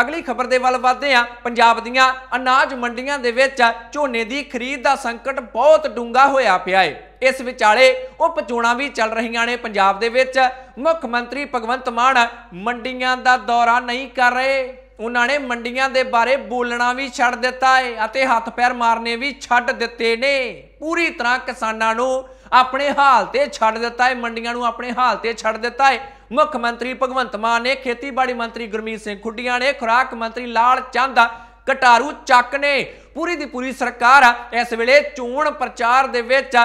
A: ਅਗਲੀ ਖਬਰ ਦੇ ਵੱਲ ਵਧਦੇ ਆ ਪੰਜਾਬ ਦੀਆਂ ਅਨਾਜ ਮੰਡੀਆਂ ਦੇ ਵਿੱਚ ਝੋਨੇ ਦੀ ਖਰੀਦ ਦਾ ਸੰਕਟ ਬਹੁਤ ਡੂੰਗਾ ਹੋਇਆ ਪਿਆ ਏ ਇਸ ਵਿਚਾਲੇ ਉਹ ਪਚੋਣਾ ਵੀ ਚੱਲ ਰਹੀਆਂ ਨੇ ਪੰਜਾਬ ਦੇ ਵਿੱਚ ਮੁੱਖ ਮੰਤਰੀ ਭਗਵੰਤ ਮਾਨ ਮੰਡੀਆਂ ਦਾ ਦੌਰਾ ਨਹੀਂ ਕਰ ਰਹੇ ਉਹਨਾਂ ਨੇ ਮੰਡੀਆਂ ਦੇ ਬਾਰੇ ਬੋਲਣਾ ਵੀ ਛੱਡ ਦਿੱਤਾ ਏ ਅਤੇ ਹੱਥ ਪੈਰ ਮਾਰਨੇ ਵੀ ਛੱਡ ਦਿੱਤੇ ਨੇ ਪੂਰੀ ਤਰ੍ਹਾਂ ਕਿਸਾਨਾਂ ਨੂੰ ਆਪਣੇ ਹਾਲ ਤੇ ਛੱਡ ਦਿੱਤਾ ਏ ਮੰਡੀਆਂ ਨੂੰ ਆਪਣੇ ਹਾਲ ਤੇ ਛੱਡ ਦਿੱਤਾ ਏ ਮੁੱਖ ਮੰਤਰੀ ਭਗਵੰਤ ਮਾਨ ਨੇ ਖੇਤੀਬਾੜੀ ਮੰਤਰੀ ਗੁਰਮੀਤ ਸਿੰਘ ਖੁੱਡੀਆਂ ਨੇ ਖੁਰਾਕ ਮੰਤਰੀ ਲਾਲ ਚੰਦ ਘਟਾਰੂ ਚੱਕ ਨੇ ਪੂਰੀ ਦੀ ਪੂਰੀ ਸਰਕਾਰ ਇਸ ਵੇਲੇ ਚੋਣ ਪ੍ਰਚਾਰ ਦੇ ਵਿੱਚ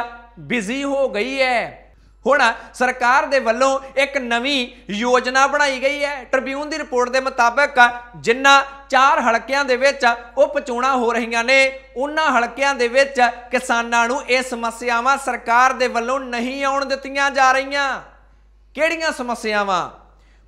A: ਬਿਜ਼ੀ ਹੋ ਗਈ ਹੈ ਹੁਣ ਸਰਕਾਰ ਦੇ ਵੱਲੋਂ ਇੱਕ ਨਵੀਂ ਯੋਜਨਾ ਬਣਾਈ ਗਈ ਹੈ ਟ੍ਰਿਬਿਊਨ ਦੀ ਰਿਪੋਰਟ ਦੇ ਮੁਤਾਬਕ ਜਿੰਨਾ ਚਾਰ ਹਲਕਿਆਂ ਦੇ ਵਿੱਚ ਉਪ ਚੋਣਾਂ ਹੋ ਰਹੀਆਂ ਨੇ ਉਹਨਾਂ ਹਲਕਿਆਂ ਦੇ ਵਿੱਚ ਕਿਸਾਨਾਂ ਨੂੰ ਇਹ ਸਮੱਸਿਆਵਾਂ ਸਰਕਾਰ ਦੇ ਵੱਲੋਂ ਨਹੀਂ ਆਉਣ ਦਿੱਤੀਆਂ ਜਾ ਰਹੀਆਂ ਕਿਹੜੀਆਂ ਸਮੱਸਿਆਵਾਂ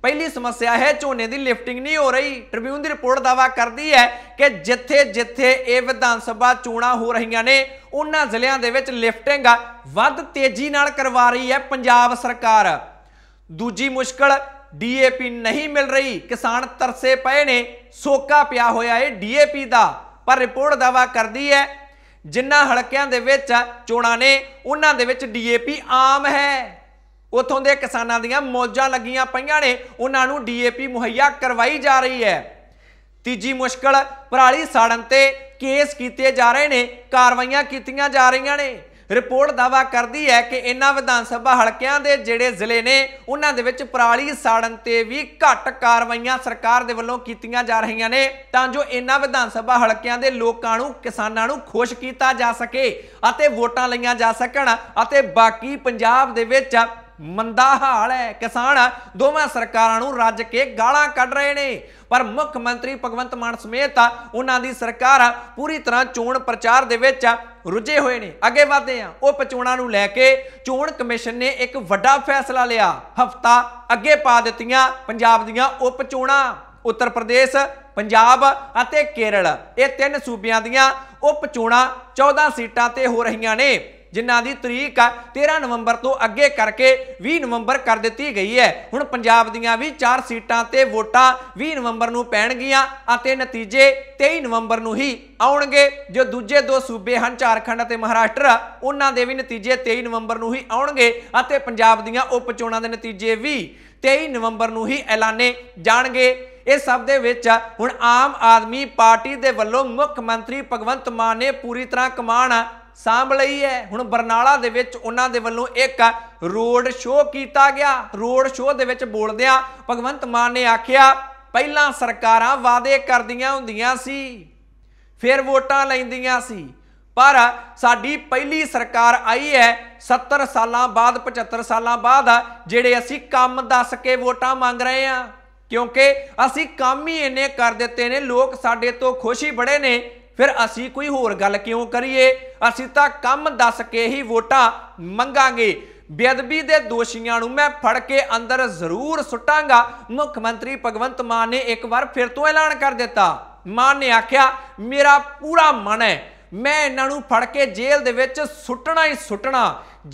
A: ਪਹਿਲੀ ਸਮੱਸਿਆ ਹੈ ਝੋਨੇ ਦੀ ਲਿਫਟਿੰਗ ਨਹੀਂ ਹੋ ਰਹੀ ਟ੍ਰਿਬਿਊਨ ਦੀ ਰਿਪੋਰਟ ਦਾਵਾ ਕਰਦੀ ਹੈ ਕਿ ਜਿੱਥੇ-ਜਿੱਥੇ ਇਹ ਵਿਧਾਨ ਸਭਾ ਚੋਣਾਂ ਹੋ ਰਹੀਆਂ ਨੇ ਉਹਨਾਂ ਜ਼ਿਲ੍ਹਿਆਂ ਦੇ ਵਿੱਚ ਲਿਫਟਿੰਗ ਵੱਧ ਤੇਜ਼ੀ ਨਾਲ ਕਰਵਾ ਰਹੀ ਹੈ ਪੰਜਾਬ ਸਰਕਾਰ ਦੂਜੀ ਮੁਸ਼ਕਲ ਡੀਏਪੀ ਨਹੀਂ ਮਿਲ ਰਹੀ ਕਿਸਾਨ ਤਰਸੇ ਪਏ ਨੇ ਸੋਕਾ ਪਿਆ ਹੋਇਆ ਹੈ ਡੀਏਪੀ ਦਾ ਪਰ ਰਿਪੋਰਟ ਦਾਵਾ ਕਰਦੀ ਹੈ ਜਿਨ੍ਹਾਂ ਹਲਕਿਆਂ ਦੇ ਵਿੱਚ ਚੋਣਾਂ ਨੇ ਉਹਨਾਂ ਦੇ ਵਿੱਚ ਡੀਏਪੀ ਆਮ ਹੈ ਉਥੋਂ ਦੇ ਕਿਸਾਨਾਂ ਦੀਆਂ ਮੌਜਾਂ ਲੱਗੀਆਂ ਪਈਆਂ ਨੇ ਉਹਨਾਂ ਨੂੰ ਡੀਏਪੀ ਮੁਹੱਈਆ ਕਰਵਾਈ ਜਾ ਰਹੀ ਹੈ ਤੀਜੀ ਮੁਸ਼ਕਲ ਪਰਾਲੀ ਸਾੜਨ ਤੇ ਕੇਸ ਕੀਤੇ ਜਾ ਰਹੇ ਨੇ ਕਾਰਵਾਈਆਂ ਕੀਤੀਆਂ ਜਾ ਰਹੀਆਂ ਨੇ ਰਿਪੋਰਟ ਦਾਵਾ ਕਰਦੀ ਹੈ ਕਿ ਇਨ੍ਹਾਂ ਵਿਧਾਨ ਸਭਾ ਹਲਕਿਆਂ ਦੇ ਜਿਹੜੇ ਜ਼ਿਲ੍ਹੇ ਨੇ ਉਹਨਾਂ ਦੇ ਵਿੱਚ ਪਰਾਲੀ ਸਾੜਨ ਤੇ ਵੀ ਘੱਟ ਕਾਰਵਾਈਆਂ ਸਰਕਾਰ ਦੇ ਵੱਲੋਂ ਕੀਤੀਆਂ ਜਾ ਰਹੀਆਂ ਨੇ ਤਾਂ ਜੋ ਇਨ੍ਹਾਂ ਵਿਧਾਨ ਸਭਾ ਹਲਕਿਆਂ ਦੇ ਲੋਕਾਂ ਨੂੰ ਕਿਸਾਨਾਂ ਨੂੰ ਖੁਸ਼ ਕੀਤਾ ਜਾ ਸਕੇ ਅਤੇ ਵੋਟਾਂ ਲਈਆਂ ਜਾ ਸਕਣ ਅਤੇ ਬਾਕੀ ਪੰਜਾਬ ਦੇ ਵਿੱਚ ਮੰਦਾ ਹਾਲ ਹੈ ਕਿਸਾਨ ਦੋਵਾਂ ਸਰਕਾਰਾਂ ਨੂੰ ਰੱਜ ਕੇ ਗਾਲਾਂ ਕੱਢ ਰਹੇ ਨੇ ਪਰ ਮੁੱਖ ਮੰਤਰੀ ਭਗਵੰਤ ਮਾਨ ਸਮੇਤ ਉਹਨਾਂ ਦੀ ਸਰਕਾਰ ਪੂਰੀ ਤਰ੍ਹਾਂ ਚੋਣ ਪ੍ਰਚਾਰ ਦੇ ਵਿੱਚ ਰੁੱਝੇ ਹੋਏ ਨੇ ਅੱਗੇ ਵਧਦੇ ਆ ਉਹ ਪਚੋਣਾ ਨੂੰ ਲੈ ਕੇ ਚੋਣ ਕਮਿਸ਼ਨ ਨੇ ਇੱਕ ਵੱਡਾ ਫੈਸਲਾ ਲਿਆ ਹਫਤਾ ਅੱਗੇ ਪਾ ਦਿੱਤੀਆਂ ਪੰਜਾਬ ਦੀਆਂ ਉਪ ਚੋਣਾਂ ਉੱਤਰ ਪ੍ਰਦੇਸ਼ ਪੰਜਾਬ ਅਤੇ ਕੇਰਲ ਇਹ ਤਿੰਨ ਸੂਬਿਆਂ ਦੀਆਂ ਉਪ ਚੋਣਾਂ 14 ਸੀਟਾਂ ਤੇ ਹੋ ਰਹੀਆਂ ਨੇ ਜਿਨ੍ਹਾਂ ਦੀ ਤਰੀਕ 13 ਨਵੰਬਰ ਤੋਂ ਅੱਗੇ ਕਰਕੇ 20 ਨਵੰਬਰ ਕਰ ਦਿੱਤੀ ਗਈ ਹੈ ਹੁਣ ਪੰਜਾਬ ਦੀਆਂ ਵੀ 4 ਸੀਟਾਂ ਤੇ ਵੋਟਾਂ 20 ਨਵੰਬਰ ਨੂੰ ਪੈਣਗੀਆਂ ਅਤੇ ਨਤੀਜੇ 23 ਨਵੰਬਰ ਨੂੰ ਹੀ ਆਉਣਗੇ ਜੋ ਦੂਜੇ ਦੋ ਸੂਬੇ ਹਨ ਝਾਰਖੰਡ ਅਤੇ ਮਹਾਰਾਸ਼ਟਰ ਉਹਨਾਂ ਦੇ ਵੀ ਨਤੀਜੇ 23 ਨਵੰਬਰ ਨੂੰ ਹੀ ਆਉਣਗੇ ਅਤੇ ਪੰਜਾਬ ਦੀਆਂ ਉਪ ਚੋਣਾਂ ਦੇ ਨਤੀਜੇ ਵੀ 23 ਨਵੰਬਰ ਨੂੰ ਹੀ ਐਲਾਨੇ ਜਾਣਗੇ ਇਹ ਸਭ ਦੇ ਵਿੱਚ ਹੁਣ ਆਮ ਆਦਮੀ ਪਾਰਟੀ ਦੇ ਵੱਲੋਂ ਮੁੱਖ ਮੰਤਰੀ ਭਗਵੰਤ ਮਾਨ ਨੇ ਪੂਰੀ ਤਰ੍ਹਾਂ ਕਮਾਨ ਸਾਂਭ ਲਈ ਹੈ ਹੁਣ ਬਰਨਾਲਾ ਦੇ ਵਿੱਚ ਉਹਨਾਂ ਦੇ ਵੱਲੋਂ ਇੱਕ ਰੋਡ ਸ਼ੋਅ ਕੀਤਾ ਗਿਆ ਰੋਡ ਸ਼ੋਅ ਦੇ ਵਿੱਚ ਬੋਲਦਿਆਂ ਭਗਵੰਤ ਮਾਨ ਨੇ ਆਖਿਆ ਪਹਿਲਾਂ ਸਰਕਾਰਾਂ ਵਾਅਦੇ ਕਰਦੀਆਂ ਹੁੰਦੀਆਂ ਸੀ ਫਿਰ ਵੋਟਾਂ ਲੈਂਦੀਆਂ ਸੀ ਪਰ ਸਾਡੀ ਪਹਿਲੀ ਸਰਕਾਰ ਆਈ ਹੈ 70 ਸਾਲਾਂ ਬਾਅਦ 75 ਸਾਲਾਂ ਬਾਅਦ ਜਿਹੜੇ ਅਸੀਂ ਕੰਮ ਦੱਸ ਕੇ ਵੋਟਾਂ ਮੰਗ ਰਹੇ ਆ ਕਿਉਂਕਿ ਅਸੀਂ ਕੰਮ ਹੀ ਇੰਨੇ ਕਰ ਦਿੱਤੇ ਨੇ ਲੋਕ ਸਾਡੇ ਤੋਂ ਖੁਸ਼ ਹੀ ਬੜੇ ਨੇ ਫਿਰ ਅਸੀਂ ਕੋਈ ਹੋਰ ਗੱਲ ਕਿਉਂ ਕਰੀਏ ਅਸੀਂ ਤਾਂ ਕੰਮ ਦੱਸ ਕੇ ਹੀ ਵੋਟਾਂ ਮੰਗਾਂਗੇ ਬੇਅਦਬੀ ਦੇ ਦੋਸ਼ੀਆਂ ਨੂੰ ਮੈਂ ਫੜ ਕੇ ਅੰਦਰ ਜ਼ਰੂਰ ਸੁੱਟਾਂਗਾ ਮੁੱਖ ਮੰਤਰੀ ਭਗਵੰਤ ਮਾਨ ਨੇ ਇੱਕ ਵਾਰ ਫਿਰ ਤੋਂ ਐਲਾਨ ਕਰ ਦਿੱਤਾ ਮਾਨ ਨੇ ਆਖਿਆ ਮੇਰਾ ਪੂਰਾ ਮਨ ਹੈ ਮੈਂ ਇਹਨਾਂ ਨੂੰ ਫੜ ਕੇ ਜੇਲ੍ਹ ਦੇ ਵਿੱਚ ਸੁੱਟਣਾ ਹੀ ਸੁੱਟਣਾ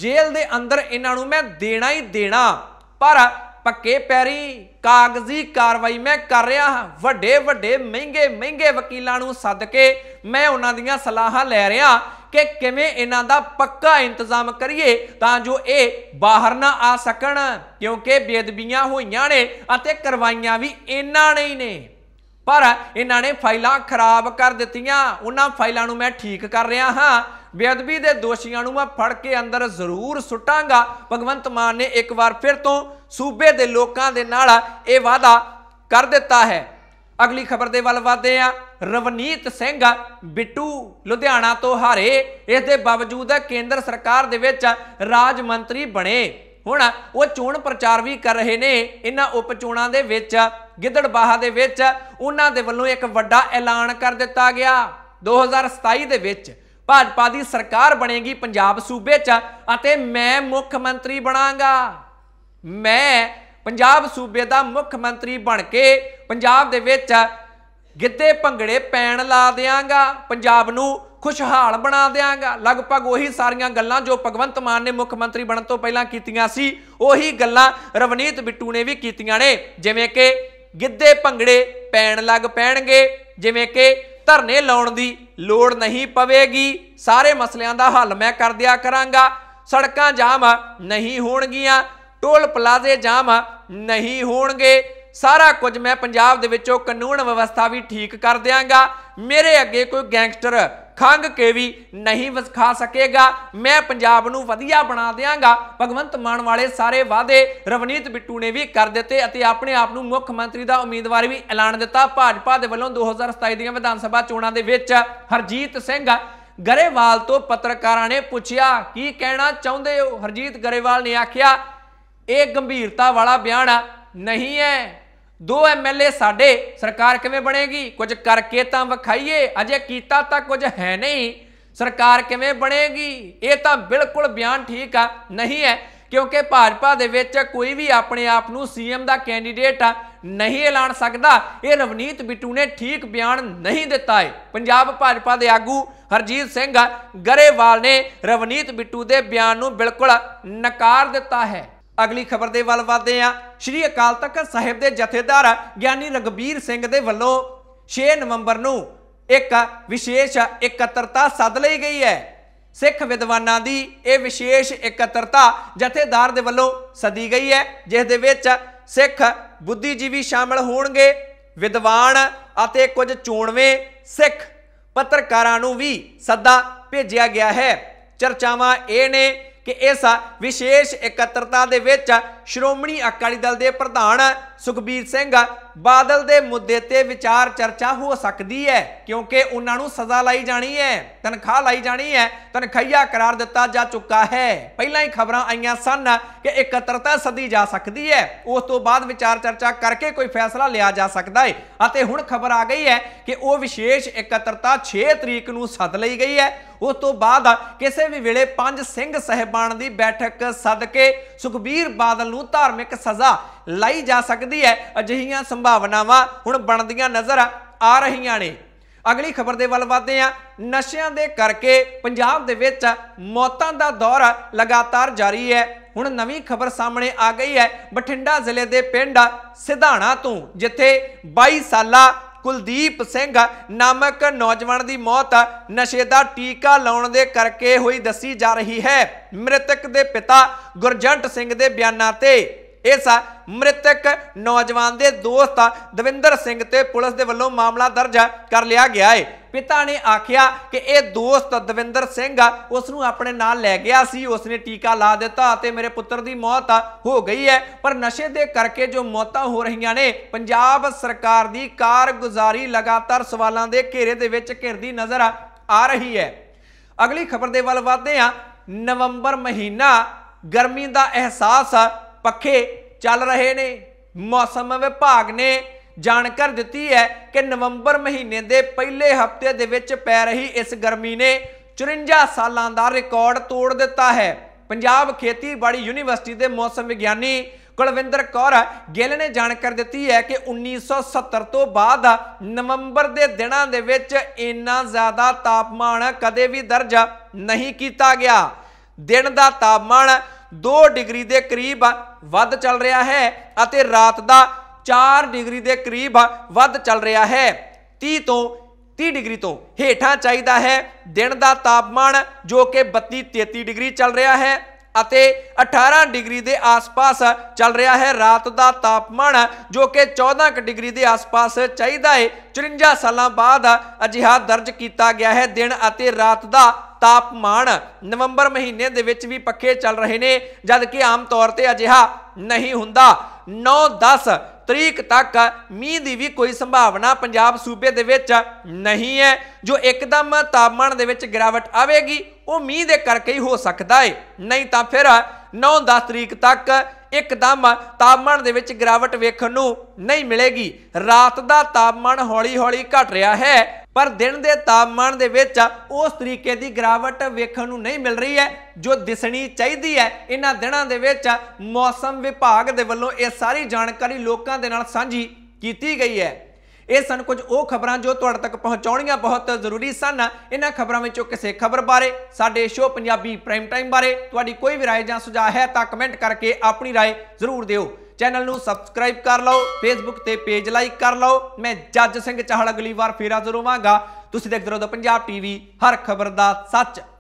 A: ਜੇਲ੍ਹ ਦੇ ਅੰਦਰ ਇਹਨਾਂ ਨੂੰ ਮੈਂ ਦੇਣਾ ਹੀ ਦੇਣਾ ਪਰ ਪੱਕੇ ਪੈਰੀ ਕਾਗਜ਼ੀ ਕਾਰਵਾਈ ਮੈਂ ਕਰ ਰਿਹਾ ਹਾਂ ਵੱਡੇ ਵੱਡੇ ਮਹਿੰਗੇ ਮਹਿੰਗੇ ਵਕੀਲਾਂ ਨੂੰ ਸੱਦ ਕੇ ਮੈਂ ਉਹਨਾਂ ਦੀਆਂ ਸਲਾਹਾਂ ਲੈ ਰਿਹਾ ਕਿ ਕਿਵੇਂ ਇਹਨਾਂ ਦਾ ਪੱਕਾ ਇੰਤਜ਼ਾਮ ਕਰੀਏ ਤਾਂ ਜੋ ਇਹ ਬਾਹਰ ਨਾ ਆ ਸਕਣ ਕਿਉਂਕਿ ਬੇਦਬੀਆਂ ਹੋਈਆਂ ਨੇ ਅਤੇ ਕਰਵਾਈਆਂ ਵੀ ਇਹਨਾਂ ਨੇ ਹੀ ਨੇ ਪਰ ਇਹਨਾਂ ਨੇ ਫਾਈਲਾਂ ਖਰਾਬ ਕਰ ਦਿੱਤੀਆਂ ਉਹਨਾਂ ਫਾਈਲਾਂ ਨੂੰ ਮੈਂ ਠੀਕ ਕਰ ਰਿਹਾ ਹਾਂ ਬੇਅਦਬੀ ਦੇ ਦੋਸ਼ੀਆਂ ਨੂੰ ਮੈਂ ਫੜ ਕੇ ਅੰਦਰ ਜ਼ਰੂਰ ਸੁੱਟਾਂਗਾ ਭਗਵੰਤ ਮਾਨ ਨੇ ਇੱਕ ਵਾਰ ਫਿਰ ਤੋਂ ਸੂਬੇ ਦੇ ਲੋਕਾਂ ਦੇ ਨਾਲ ਇਹ ਵਾਅਦਾ ਕਰ ਦਿੱਤਾ ਹੈ ਅਗਲੀ ਖਬਰ ਦੇ ਵੱਲ ਵਧਦੇ ਆ ਰਵਨੀਤ ਸਿੰਘ ਬਿੱਟੂ ਲੁਧਿਆਣਾ ਤੋਂ ਹਾਰੇ ਇਸ ਦੇ ਬਾਵਜੂਦ ਕੇਂਦਰ ਸਰਕਾਰ ਦੇ ਵਿੱਚ ਰਾਜ ਮੰਤਰੀ ਬਣੇ ਹੁਣ ਉਹ ਚੋਣ ਪ੍ਰਚਾਰ ਵੀ ਕਰ ਰਹੇ ਨੇ ਇਹਨਾਂ ਉਪ ਚੋਣਾਂ ਦੇ ਵਿੱਚ ਗਿੱਦੜਬਾਹਾ ਦੇ ਵਿੱਚ ਉਹਨਾਂ ਦੇ ਵੱਲੋਂ ਇੱਕ ਵੱਡਾ ਐਲਾਨ ਕਰ ਦਿੱਤਾ ਗਿਆ 2027 ਦੇ ਵਿੱਚ ਭਾਜਪਾ ਦੀ ਸਰਕਾਰ ਬਣੇਗੀ ਪੰਜਾਬ ਸੂਬੇ 'ਚ ਅਤੇ ਮੈਂ ਮੁੱਖ ਮੰਤਰੀ ਬਣਾਂਗਾ ਮੈਂ ਪੰਜਾਬ ਸੂਬੇ ਦਾ ਮੁੱਖ ਮੰਤਰੀ ਬਣ ਕੇ ਪੰਜਾਬ ਦੇ ਵਿੱਚ ਗਿੱਧੇ ਭੰਗੜੇ ਪੈਣ ਲਾ ਦੇਵਾਂਗਾ ਪੰਜਾਬ ਨੂੰ ਖੁਸ਼ਹਾਲ ਬਣਾ ਦੇਵਾਂਗਾ ਲਗਭਗ ਉਹੀ ਸਾਰੀਆਂ ਗੱਲਾਂ ਜੋ ਭਗਵੰਤ ਮਾਨ ਨੇ ਮੁੱਖ ਮੰਤਰੀ ਬਣਨ ਤੋਂ ਪਹਿਲਾਂ ਕੀਤੀਆਂ ਸੀ ਉਹੀ ਗੱਲਾਂ ਰਵਨੀਤ ਬਿੱਟੂ ਨੇ ਵੀ ਕੀਤੀਆਂ ਨੇ ਜਿਵੇਂ ਕਿ ਗਿੱਧੇ ਭੰਗੜੇ ਪੈਣ ਲੱਗ ਪੈਣਗੇ ਜਿਵੇਂ ਕਿ ਧਰਨੇ ਲਾਉਣ ਦੀ ਲੋੜ ਨਹੀਂ ਪਵੇਗੀ ਸਾਰੇ ਮਸਲਿਆਂ ਦਾ ਹੱਲ ਮੈਂ ਕਰ ਦਿਆ ਕਰਾਂਗਾ ਸੜਕਾਂ ਜਾਮ ਨਹੀਂ ਹੋਣਗੀਆਂ ਟੋਲ ਪਲਾਜ਼ੇ ਜਾਮ ਨਹੀਂ ਹੋਣਗੇ ਸਾਰਾ ਕੁਝ ਮੈਂ ਪੰਜਾਬ ਦੇ ਵਿੱਚੋਂ ਕਾਨੂੰਨ ਵਿਵਸਥਾ ਵੀ ਠੀਕ ਕਰ ਦਿਆਂਗਾ ਮੇਰੇ ਅੱਗੇ ਕੋਈ ਗੈਂਗਸਟਰ ਖੰਗ ਕੇ ਵੀ ਨਹੀਂ ਵਿਖਾ ਸਕੇਗਾ ਮੈਂ ਪੰਜਾਬ ਨੂੰ ਵਧੀਆ ਬਣਾ ਦੇਵਾਂਗਾ ਭਗਵੰਤ ਮਾਨ ਵਾਲੇ ਸਾਰੇ ਵਾਅਦੇ ਰਵਨੀਤ ਬਿੱਟੂ ਨੇ ਵੀ ਕਰ ਦਿੱਤੇ ਅਤੇ ਆਪਣੇ ਆਪ ਨੂੰ ਮੁੱਖ ਮੰਤਰੀ ਦਾ ਉਮੀਦਵਾਰ ਵੀ ਐਲਾਨ ਦਿੱਤਾ ਭਾਜਪਾ ਦੇ ਵੱਲੋਂ 2027 ਦੀਆਂ ਵਿਧਾਨ ਸਭਾ ਚੋਣਾਂ ਦੇ ਵਿੱਚ ਹਰਜੀਤ ਸਿੰਘ ਗਰੇਵਾਲ ਤੋਂ ਪੱਤਰਕਾਰਾਂ ਨੇ ਪੁੱਛਿਆ ਕੀ ਕਹਿਣਾ ਚਾਹੁੰਦੇ ਹੋ ਹਰਜੀਤ ਗਰੇਵਾਲ ਨੇ ਆਖਿਆ ਇਹ ਗੰਭੀਰਤਾ ਵਾਲਾ ਬਿਆਨ ਨਹੀਂ ਹੈ ਦੋ ਐਮਐਲਏ ਸਾਡੇ ਸਰਕਾਰ ਕਿਵੇਂ ਬਣੇਗੀ ਕੁਝ ਕਰਕੇ ਤਾਂ ਵਿਖਾਈਏ ਅਜੇ ਕੀਤਾ ਤਾਂ ਕੁਝ ਹੈ ਨਹੀਂ ਸਰਕਾਰ ਕਿਵੇਂ ਬਣੇਗੀ ਇਹ ਤਾਂ ਬਿਲਕੁਲ ਬਿਆਨ ਠੀਕ ਆ ਨਹੀਂ ਹੈ ਕਿਉਂਕਿ ਭਾਜਪਾ ਦੇ ਵਿੱਚ ਕੋਈ ਵੀ ਆਪਣੇ ਆਪ ਨੂੰ ਸੀਐਮ ਦਾ ਕੈਂਡੀਡੇਟ ਨਹੀਂ ਐਲਾਨ ਸਕਦਾ ਇਹ ਰਵਨੀਤ ਬਿੱਟੂ ਨੇ ਠੀਕ ਬਿਆਨ ਨਹੀਂ ਦਿੱਤਾ ਹੈ ਪੰਜਾਬ ਭਾਜਪਾ ਦੇ ਆਗੂ ਹਰਜੀਤ ਸਿੰਘ ਗਰੇਵਾਲ ਨੇ ਰਵਨੀਤ ਬਿੱਟੂ ਦੇ ਬਿਆਨ ਨੂੰ ਬਿਲਕੁਲ ਨਕਾਰ ਦਿੱਤਾ ਹੈ ਅਗਲੀ ਖਬਰ ਦੇ ਵੱਲ ਵਧਦੇ ਆ ਸ਼੍ਰੀ ਅਕਾਲ ਤਖਤ ਸਾਹਿਬ ਦੇ ਜਥੇਦਾਰ ਗਿਆਨੀ ਰਗਬੀਰ ਸਿੰਘ ਦੇ ਵੱਲੋਂ 6 ਨਵੰਬਰ ਨੂੰ ਇੱਕ ਵਿਸ਼ੇਸ਼ ਇਕੱਤਰਤਾ ਸੱਦ ਲਈ ਗਈ ਹੈ ਸਿੱਖ ਵਿਦਵਾਨਾਂ ਦੀ ਇਹ ਵਿਸ਼ੇਸ਼ ਇਕੱਤਰਤਾ ਜਥੇਦਾਰ ਦੇ ਵੱਲੋਂ ਸਦੀ ਗਈ ਹੈ ਜਿਸ ਦੇ ਵਿੱਚ ਸਿੱਖ ਬੁੱਧੀਜੀਵੀ ਸ਼ਾਮਲ ਹੋਣਗੇ ਵਿਦਵਾਨ ਅਤੇ ਕੁਝ ਚੋਣਵੇਂ ਸਿੱਖ ਪੱਤਰਕਾਰਾਂ ਨੂੰ ਵੀ ਸੱਦਾ ਭੇਜਿਆ ਗਿਆ ਹੈ ਚਰਚਾਵਾਂ ਇਹ ਨੇ ਕਿ ਇਸ ਵਿਸ਼ੇਸ਼ ਇਕੱਤਰਤਾ ਦੇ ਵਿੱਚ ਸ਼੍ਰੋਮਣੀ ਅਕਾਲੀ ਦਲ ਦੇ ਪ੍ਰਧਾਨ ਸੁਖਬੀਰ ਸਿੰਘ ਬਾਦਲ ਦੇ ਮੁੱਦੇ ਤੇ ਵਿਚਾਰ ਚਰਚਾ ਹੋ ਸਕਦੀ ਹੈ ਕਿਉਂਕਿ ਉਹਨਾਂ ਨੂੰ ਸਜ਼ਾ ਲਈ ਜਾਣੀ ਹੈ ਤਨਖਾਹ ਲਈ ਜਾਣੀ ਹੈ ਤਨਖਈਆ ਕਰਾਰ ਦਿੱਤਾ ਜਾ ਚੁੱਕਾ ਹੈ ਪਹਿਲਾਂ ਹੀ ਖਬਰਾਂ ਆਈਆਂ ਸਨ ਕਿ ਇਕੱਤਰਤਾ ਸਦੀ ਜਾ ਸਕਦੀ ਹੈ ਉਸ ਤੋਂ ਬਾਅਦ ਵਿਚਾਰ ਚਰਚਾ ਕਰਕੇ ਕੋਈ ਫੈਸਲਾ ਲਿਆ ਜਾ ਸਕਦਾ ਹੈ ਅਤੇ ਹੁਣ ਖਬਰ ਆ ਗਈ ਹੈ ਕਿ ਉਹ ਵਿਸ਼ੇਸ਼ ਇਕੱਤਰਤਾ 6 ਤਰੀਕ ਨੂੰ ਸੱਦ ਲਈ ਗਈ ਹੈ ਉਸ ਤੋਂ ਬਾਅਦ ਕਿਸੇ ਵੀ ਵੇਲੇ ਪੰਜ ਸਿੰਘ ਸਹਿਬਾਨ ਦੀ ਬੈਠਕ ਸੱਦ ਕੇ ਸੁਖਬੀਰ ਬਾਦਲ ਨੂੰ ਧਾਰਮਿਕ ਸਜ਼ਾ ਲਾਈ ਜਾ ਸਕਦੀ ਹੈ ਅਜਿਹੀਆਂ ਸੰਭਾਵਨਾਵਾਂ ਹੁਣ ਬਣਦੀਆਂ ਨਜ਼ਰ ਆ ਰਹੀਆਂ ਨੇ ਅਗਲੀ ਖਬਰ ਦੇ ਵੱਲ ਵਧਦੇ ਹਾਂ ਨਸ਼ਿਆਂ ਦੇ ਕਰਕੇ ਪੰਜਾਬ ਦੇ ਵਿੱਚ ਮੌਤਾਂ ਦਾ ਦੌਰ ਲਗਾਤਾਰ ਜਾਰੀ ਹੈ ਹੁਣ ਨਵੀਂ ਖਬਰ ਸਾਹਮਣੇ ਆ ਗਈ ਹੈ ਬਠਿੰਡਾ ਜ਼ਿਲ੍ਹੇ ਦੇ ਪਿੰਡ ਸਿਧਾਣਾ ਤੋਂ ਜਿੱਥੇ 22 ਸਾਲਾ ਕੁਲਦੀਪ ਸਿੰਘ ਨਾਮਕ ਨੌਜਵਾਨ ਦੀ ਮੌਤ ਨਸ਼ੇ ਦਾ ਟੀਕਾ ਲਾਉਣ ਦੇ ਕਰਕੇ ਹੋਈ ਦੱਸੀ ਜਾ ਰਹੀ ਹੈ ਮ੍ਰਿਤਕ ਦੇ ਪਿਤਾ ਗੁਰਜੰਟ ਸਿੰਘ ਦੇ ਬਿਆਨਾਂ ਤੇ ਇਸ ਮ੍ਰਿਤਕ ਨੌਜਵਾਨ ਦੇ ਦੋਸਤ ਦਵਿੰਦਰ ਸਿੰਘ ਤੇ ਪੁਲਿਸ ਦੇ ਵੱਲੋਂ ਮਾਮਲਾ ਦਰਜ ਕਰ ਲਿਆ ਗਿਆ ਏ ਪਿਤਾ ਨੇ ਆਖਿਆ ਕਿ ਇਹ ਦੋਸਤ ਦਵਿੰਦਰ ਸਿੰਘ ਉਸ ਨੂੰ ਆਪਣੇ ਨਾਲ ਲੈ ਗਿਆ ਸੀ ਉਸ ਨੇ ਟੀਕਾ ਲਾ ਦਿੱਤਾ ਅਤੇ ਮੇਰੇ ਪੁੱਤਰ ਦੀ ਮੌਤ ਹੋ ਗਈ ਹੈ ਪਰ ਨਸ਼ੇ ਦੇ ਕਰਕੇ ਜੋ ਮੌਤਾਂ ਹੋ ਰਹੀਆਂ ਨੇ ਪੰਜਾਬ ਸਰਕਾਰ ਦੀ ਕਾਰਗੁਜ਼ਾਰੀ ਲਗਾਤਾਰ ਸਵਾਲਾਂ ਦੇ ਘੇਰੇ ਦੇ ਵਿੱਚ ਘਿਰਦੀ ਨਜ਼ਰ ਆ ਰਹੀ ਹੈ ਅਗਲੀ ਖਬਰ ਦੇ ਵੱਲ ਵਧਦੇ ਹਾਂ ਨਵੰਬਰ ਮਹੀਨਾ ਗਰਮੀ ਦਾ ਅਹਿਸਾਸ ਪੱਖੇ ਚੱਲ ਰਹੇ ਨੇ ਮੌਸਮ ਵਿਭਾਗ ਨੇ ਜਾਣਕਾਰੀ ਦਿੱਤੀ ਹੈ ਕਿ ਨਵੰਬਰ ਮਹੀਨੇ ਦੇ ਪਹਿਲੇ ਹਫਤੇ ਦੇ ਵਿੱਚ ਪੈ ਰਹੀ ਇਸ ਗਰਮੀ ਨੇ 54 ਸਾਲਾਂ ਦਾ ਰਿਕਾਰਡ ਤੋੜ ਦਿੱਤਾ ਹੈ ਪੰਜਾਬ ਖੇਤੀਬਾੜੀ ਯੂਨੀਵਰਸਿਟੀ ਦੇ ਮੌਸਮ ਵਿਗਿਆਨੀ ਕੁਲਵਿੰਦਰ ਕੌਰ ਗਿੱਲ ਨੇ ਜਾਣਕਾਰੀ ਦਿੱਤੀ ਹੈ ਕਿ 1970 ਤੋਂ ਬਾਅਦ ਨਵੰਬਰ ਦੇ ਦਿਨਾਂ ਦੇ ਵਿੱਚ ਇੰਨਾ ਜ਼ਿਆਦਾ ਤਾਪਮਾਨ ਕਦੇ ਵੀ ਦਰਜ ਨਹੀਂ ਕੀਤਾ ਗਿਆ ਦਿਨ ਦਾ ਤਾਪਮਾਨ 2 ਡਿਗਰੀ ਦੇ ਕਰੀਬ ਵੱਧ ਚੱਲ ਰਿਹਾ ਹੈ ਅਤੇ ਰਾਤ ਦਾ 4 ਡਿਗਰੀ ਦੇ ਕਰੀਬ ਵੱਧ ਚੱਲ ਰਿਹਾ ਹੈ 30 ਤੋਂ 30 ਡਿਗਰੀ ਤੋਂ ਹੇਠਾਂ ਚਾਹੀਦਾ ਹੈ ਦਿਨ ਦਾ ਤਾਪਮਾਨ ਜੋ ਕਿ 32 33 ਡਿਗਰੀ ਚੱਲ ਰਿਹਾ ਹੈ ਅਤੇ 18 ਡਿਗਰੀ ਦੇ ਆਸ-ਪਾਸ ਚੱਲ ਰਿਹਾ ਹੈ ਰਾਤ ਦਾ ਤਾਪਮਾਨ ਜੋ ਕਿ 14 ਡਿਗਰੀ ਦੇ ਆਸ-ਪਾਸ ਚਾਹੀਦਾ ਹੈ 54 ਸਾਲਾਂ ਬਾਅਦ ਅਜਿਹਾ ਦਰਜ ਕੀਤਾ ਗਿਆ ਹੈ ਦਿਨ ਅਤੇ ਰਾਤ ਦਾ ਤਾਪਮਾਨ ਨਵੰਬਰ ਮਹੀਨੇ ਦੇ ਵਿੱਚ ਵੀ ਪੱਖੇ ਚੱਲ ਰਹੇ ਨੇ ਜਦ ਕਿ ਆਮ ਤੌਰ ਤੇ ਅਜਿਹਾ ਨਹੀਂ ਹੁੰਦਾ 9 10 ਤਰੀਕ ਤੱਕ ਮੀਂਹ ਦੀ ਵੀ ਕੋਈ ਸੰਭਾਵਨਾ ਪੰਜਾਬ ਸੂਬੇ ਦੇ ਵਿੱਚ ਨਹੀਂ ਹੈ ਜੋ ਇੱਕਦਮ ਤਾਪਮਾਨ ਦੇ ਵਿੱਚ ਗਿਰਾਵਟ ਆਵੇਗੀ ਉਹ ਮੀਂਹ ਦੇ ਕਰਕੇ ਹੀ ਹੋ ਸਕਦਾ ਹੈ ਨਹੀਂ ਤਾਂ ਫਿਰ 9 10 ਤਰੀਕ ਤੱਕ ਇੱਕਦਮ ਤਾਪਮਾਨ ਦੇ ਵਿੱਚ ਗਿਰਾਵਟ ਵੇਖਣ ਨੂੰ ਨਹੀਂ ਮਿਲੇਗੀ ਰਾਤ ਦਾ ਤਾਪਮਾਨ ਹੌਲੀ-ਹੌਲੀ ਘਟ ਰਿਹਾ ਹੈ ਪਰ ਦਿਨ ਦੇ ਤਾਪਮਾਨ ਦੇ ਵਿੱਚ ਉਸ ਤਰੀਕੇ ਦੀ ਗਿਰਾਵਟ ਵੇਖਣ ਨੂੰ ਨਹੀਂ ਮਿਲ ਰਹੀ ਹੈ ਜੋ ਦਿਸਣੀ ਚਾਹੀਦੀ ਹੈ ਇਹਨਾਂ ਦਿਨਾਂ ਦੇ ਵਿੱਚ ਮੌਸਮ ਵਿਭਾਗ ਦੇ ਵੱਲੋਂ ਇਹ ਸਾਰੀ ਜਾਣਕਾਰੀ ਲੋਕਾਂ ਦੇ ਨਾਲ ਸਾਂਝੀ ਕੀਤੀ ਗਈ ਹੈ ਇਹ ਸਨ ਕੁਝ ਉਹ ਖਬਰਾਂ ਜੋ ਤੁਹਾਡੇ ਤੱਕ ਪਹੁੰਚਾਉਣੀਆਂ ਬਹੁਤ ਜ਼ਰੂਰੀ ਸਨ ਇਹਨਾਂ ਖਬਰਾਂ ਵਿੱਚੋਂ ਕਿਸੇ ਖਬਰ ਬਾਰੇ ਸਾਡੇ ਸ਼ੋ ਪੰਜਾਬੀ ਪ੍ਰਾਈਮ ਟਾਈਮ ਬਾਰੇ ਤੁਹਾਡੀ ਕੋਈ ਵੀ رائے ਜਾਂ ਸੁਝਾਅ ਹੈ ਤਾਂ ਕਮੈਂਟ ਕਰਕੇ ਆਪਣੀ رائے ਜ਼ਰੂਰ ਦਿਓ ਚੈਨਲ ਨੂੰ ਸਬਸਕ੍ਰਾਈਬ ਕਰ ਲਓ ਫੇਸਬੁੱਕ ਤੇ ਪੇਜ ਲਾਈਕ ਕਰ ਲਓ ਮੈਂ ਜੱਜ ਸਿੰਘ ਚਾਹਲ ਅਗਲੀ ਵਾਰ ਫੇਰ ਹਾਜ਼ਰ ਹੋਵਾਂਗਾ ਤੁਸੀਂ ਦੇਖਦੇ ਰਹੋ ਪੰਜਾਬ ਟੀਵੀ ਹਰ ਖਬਰ ਦਾ ਸੱਚ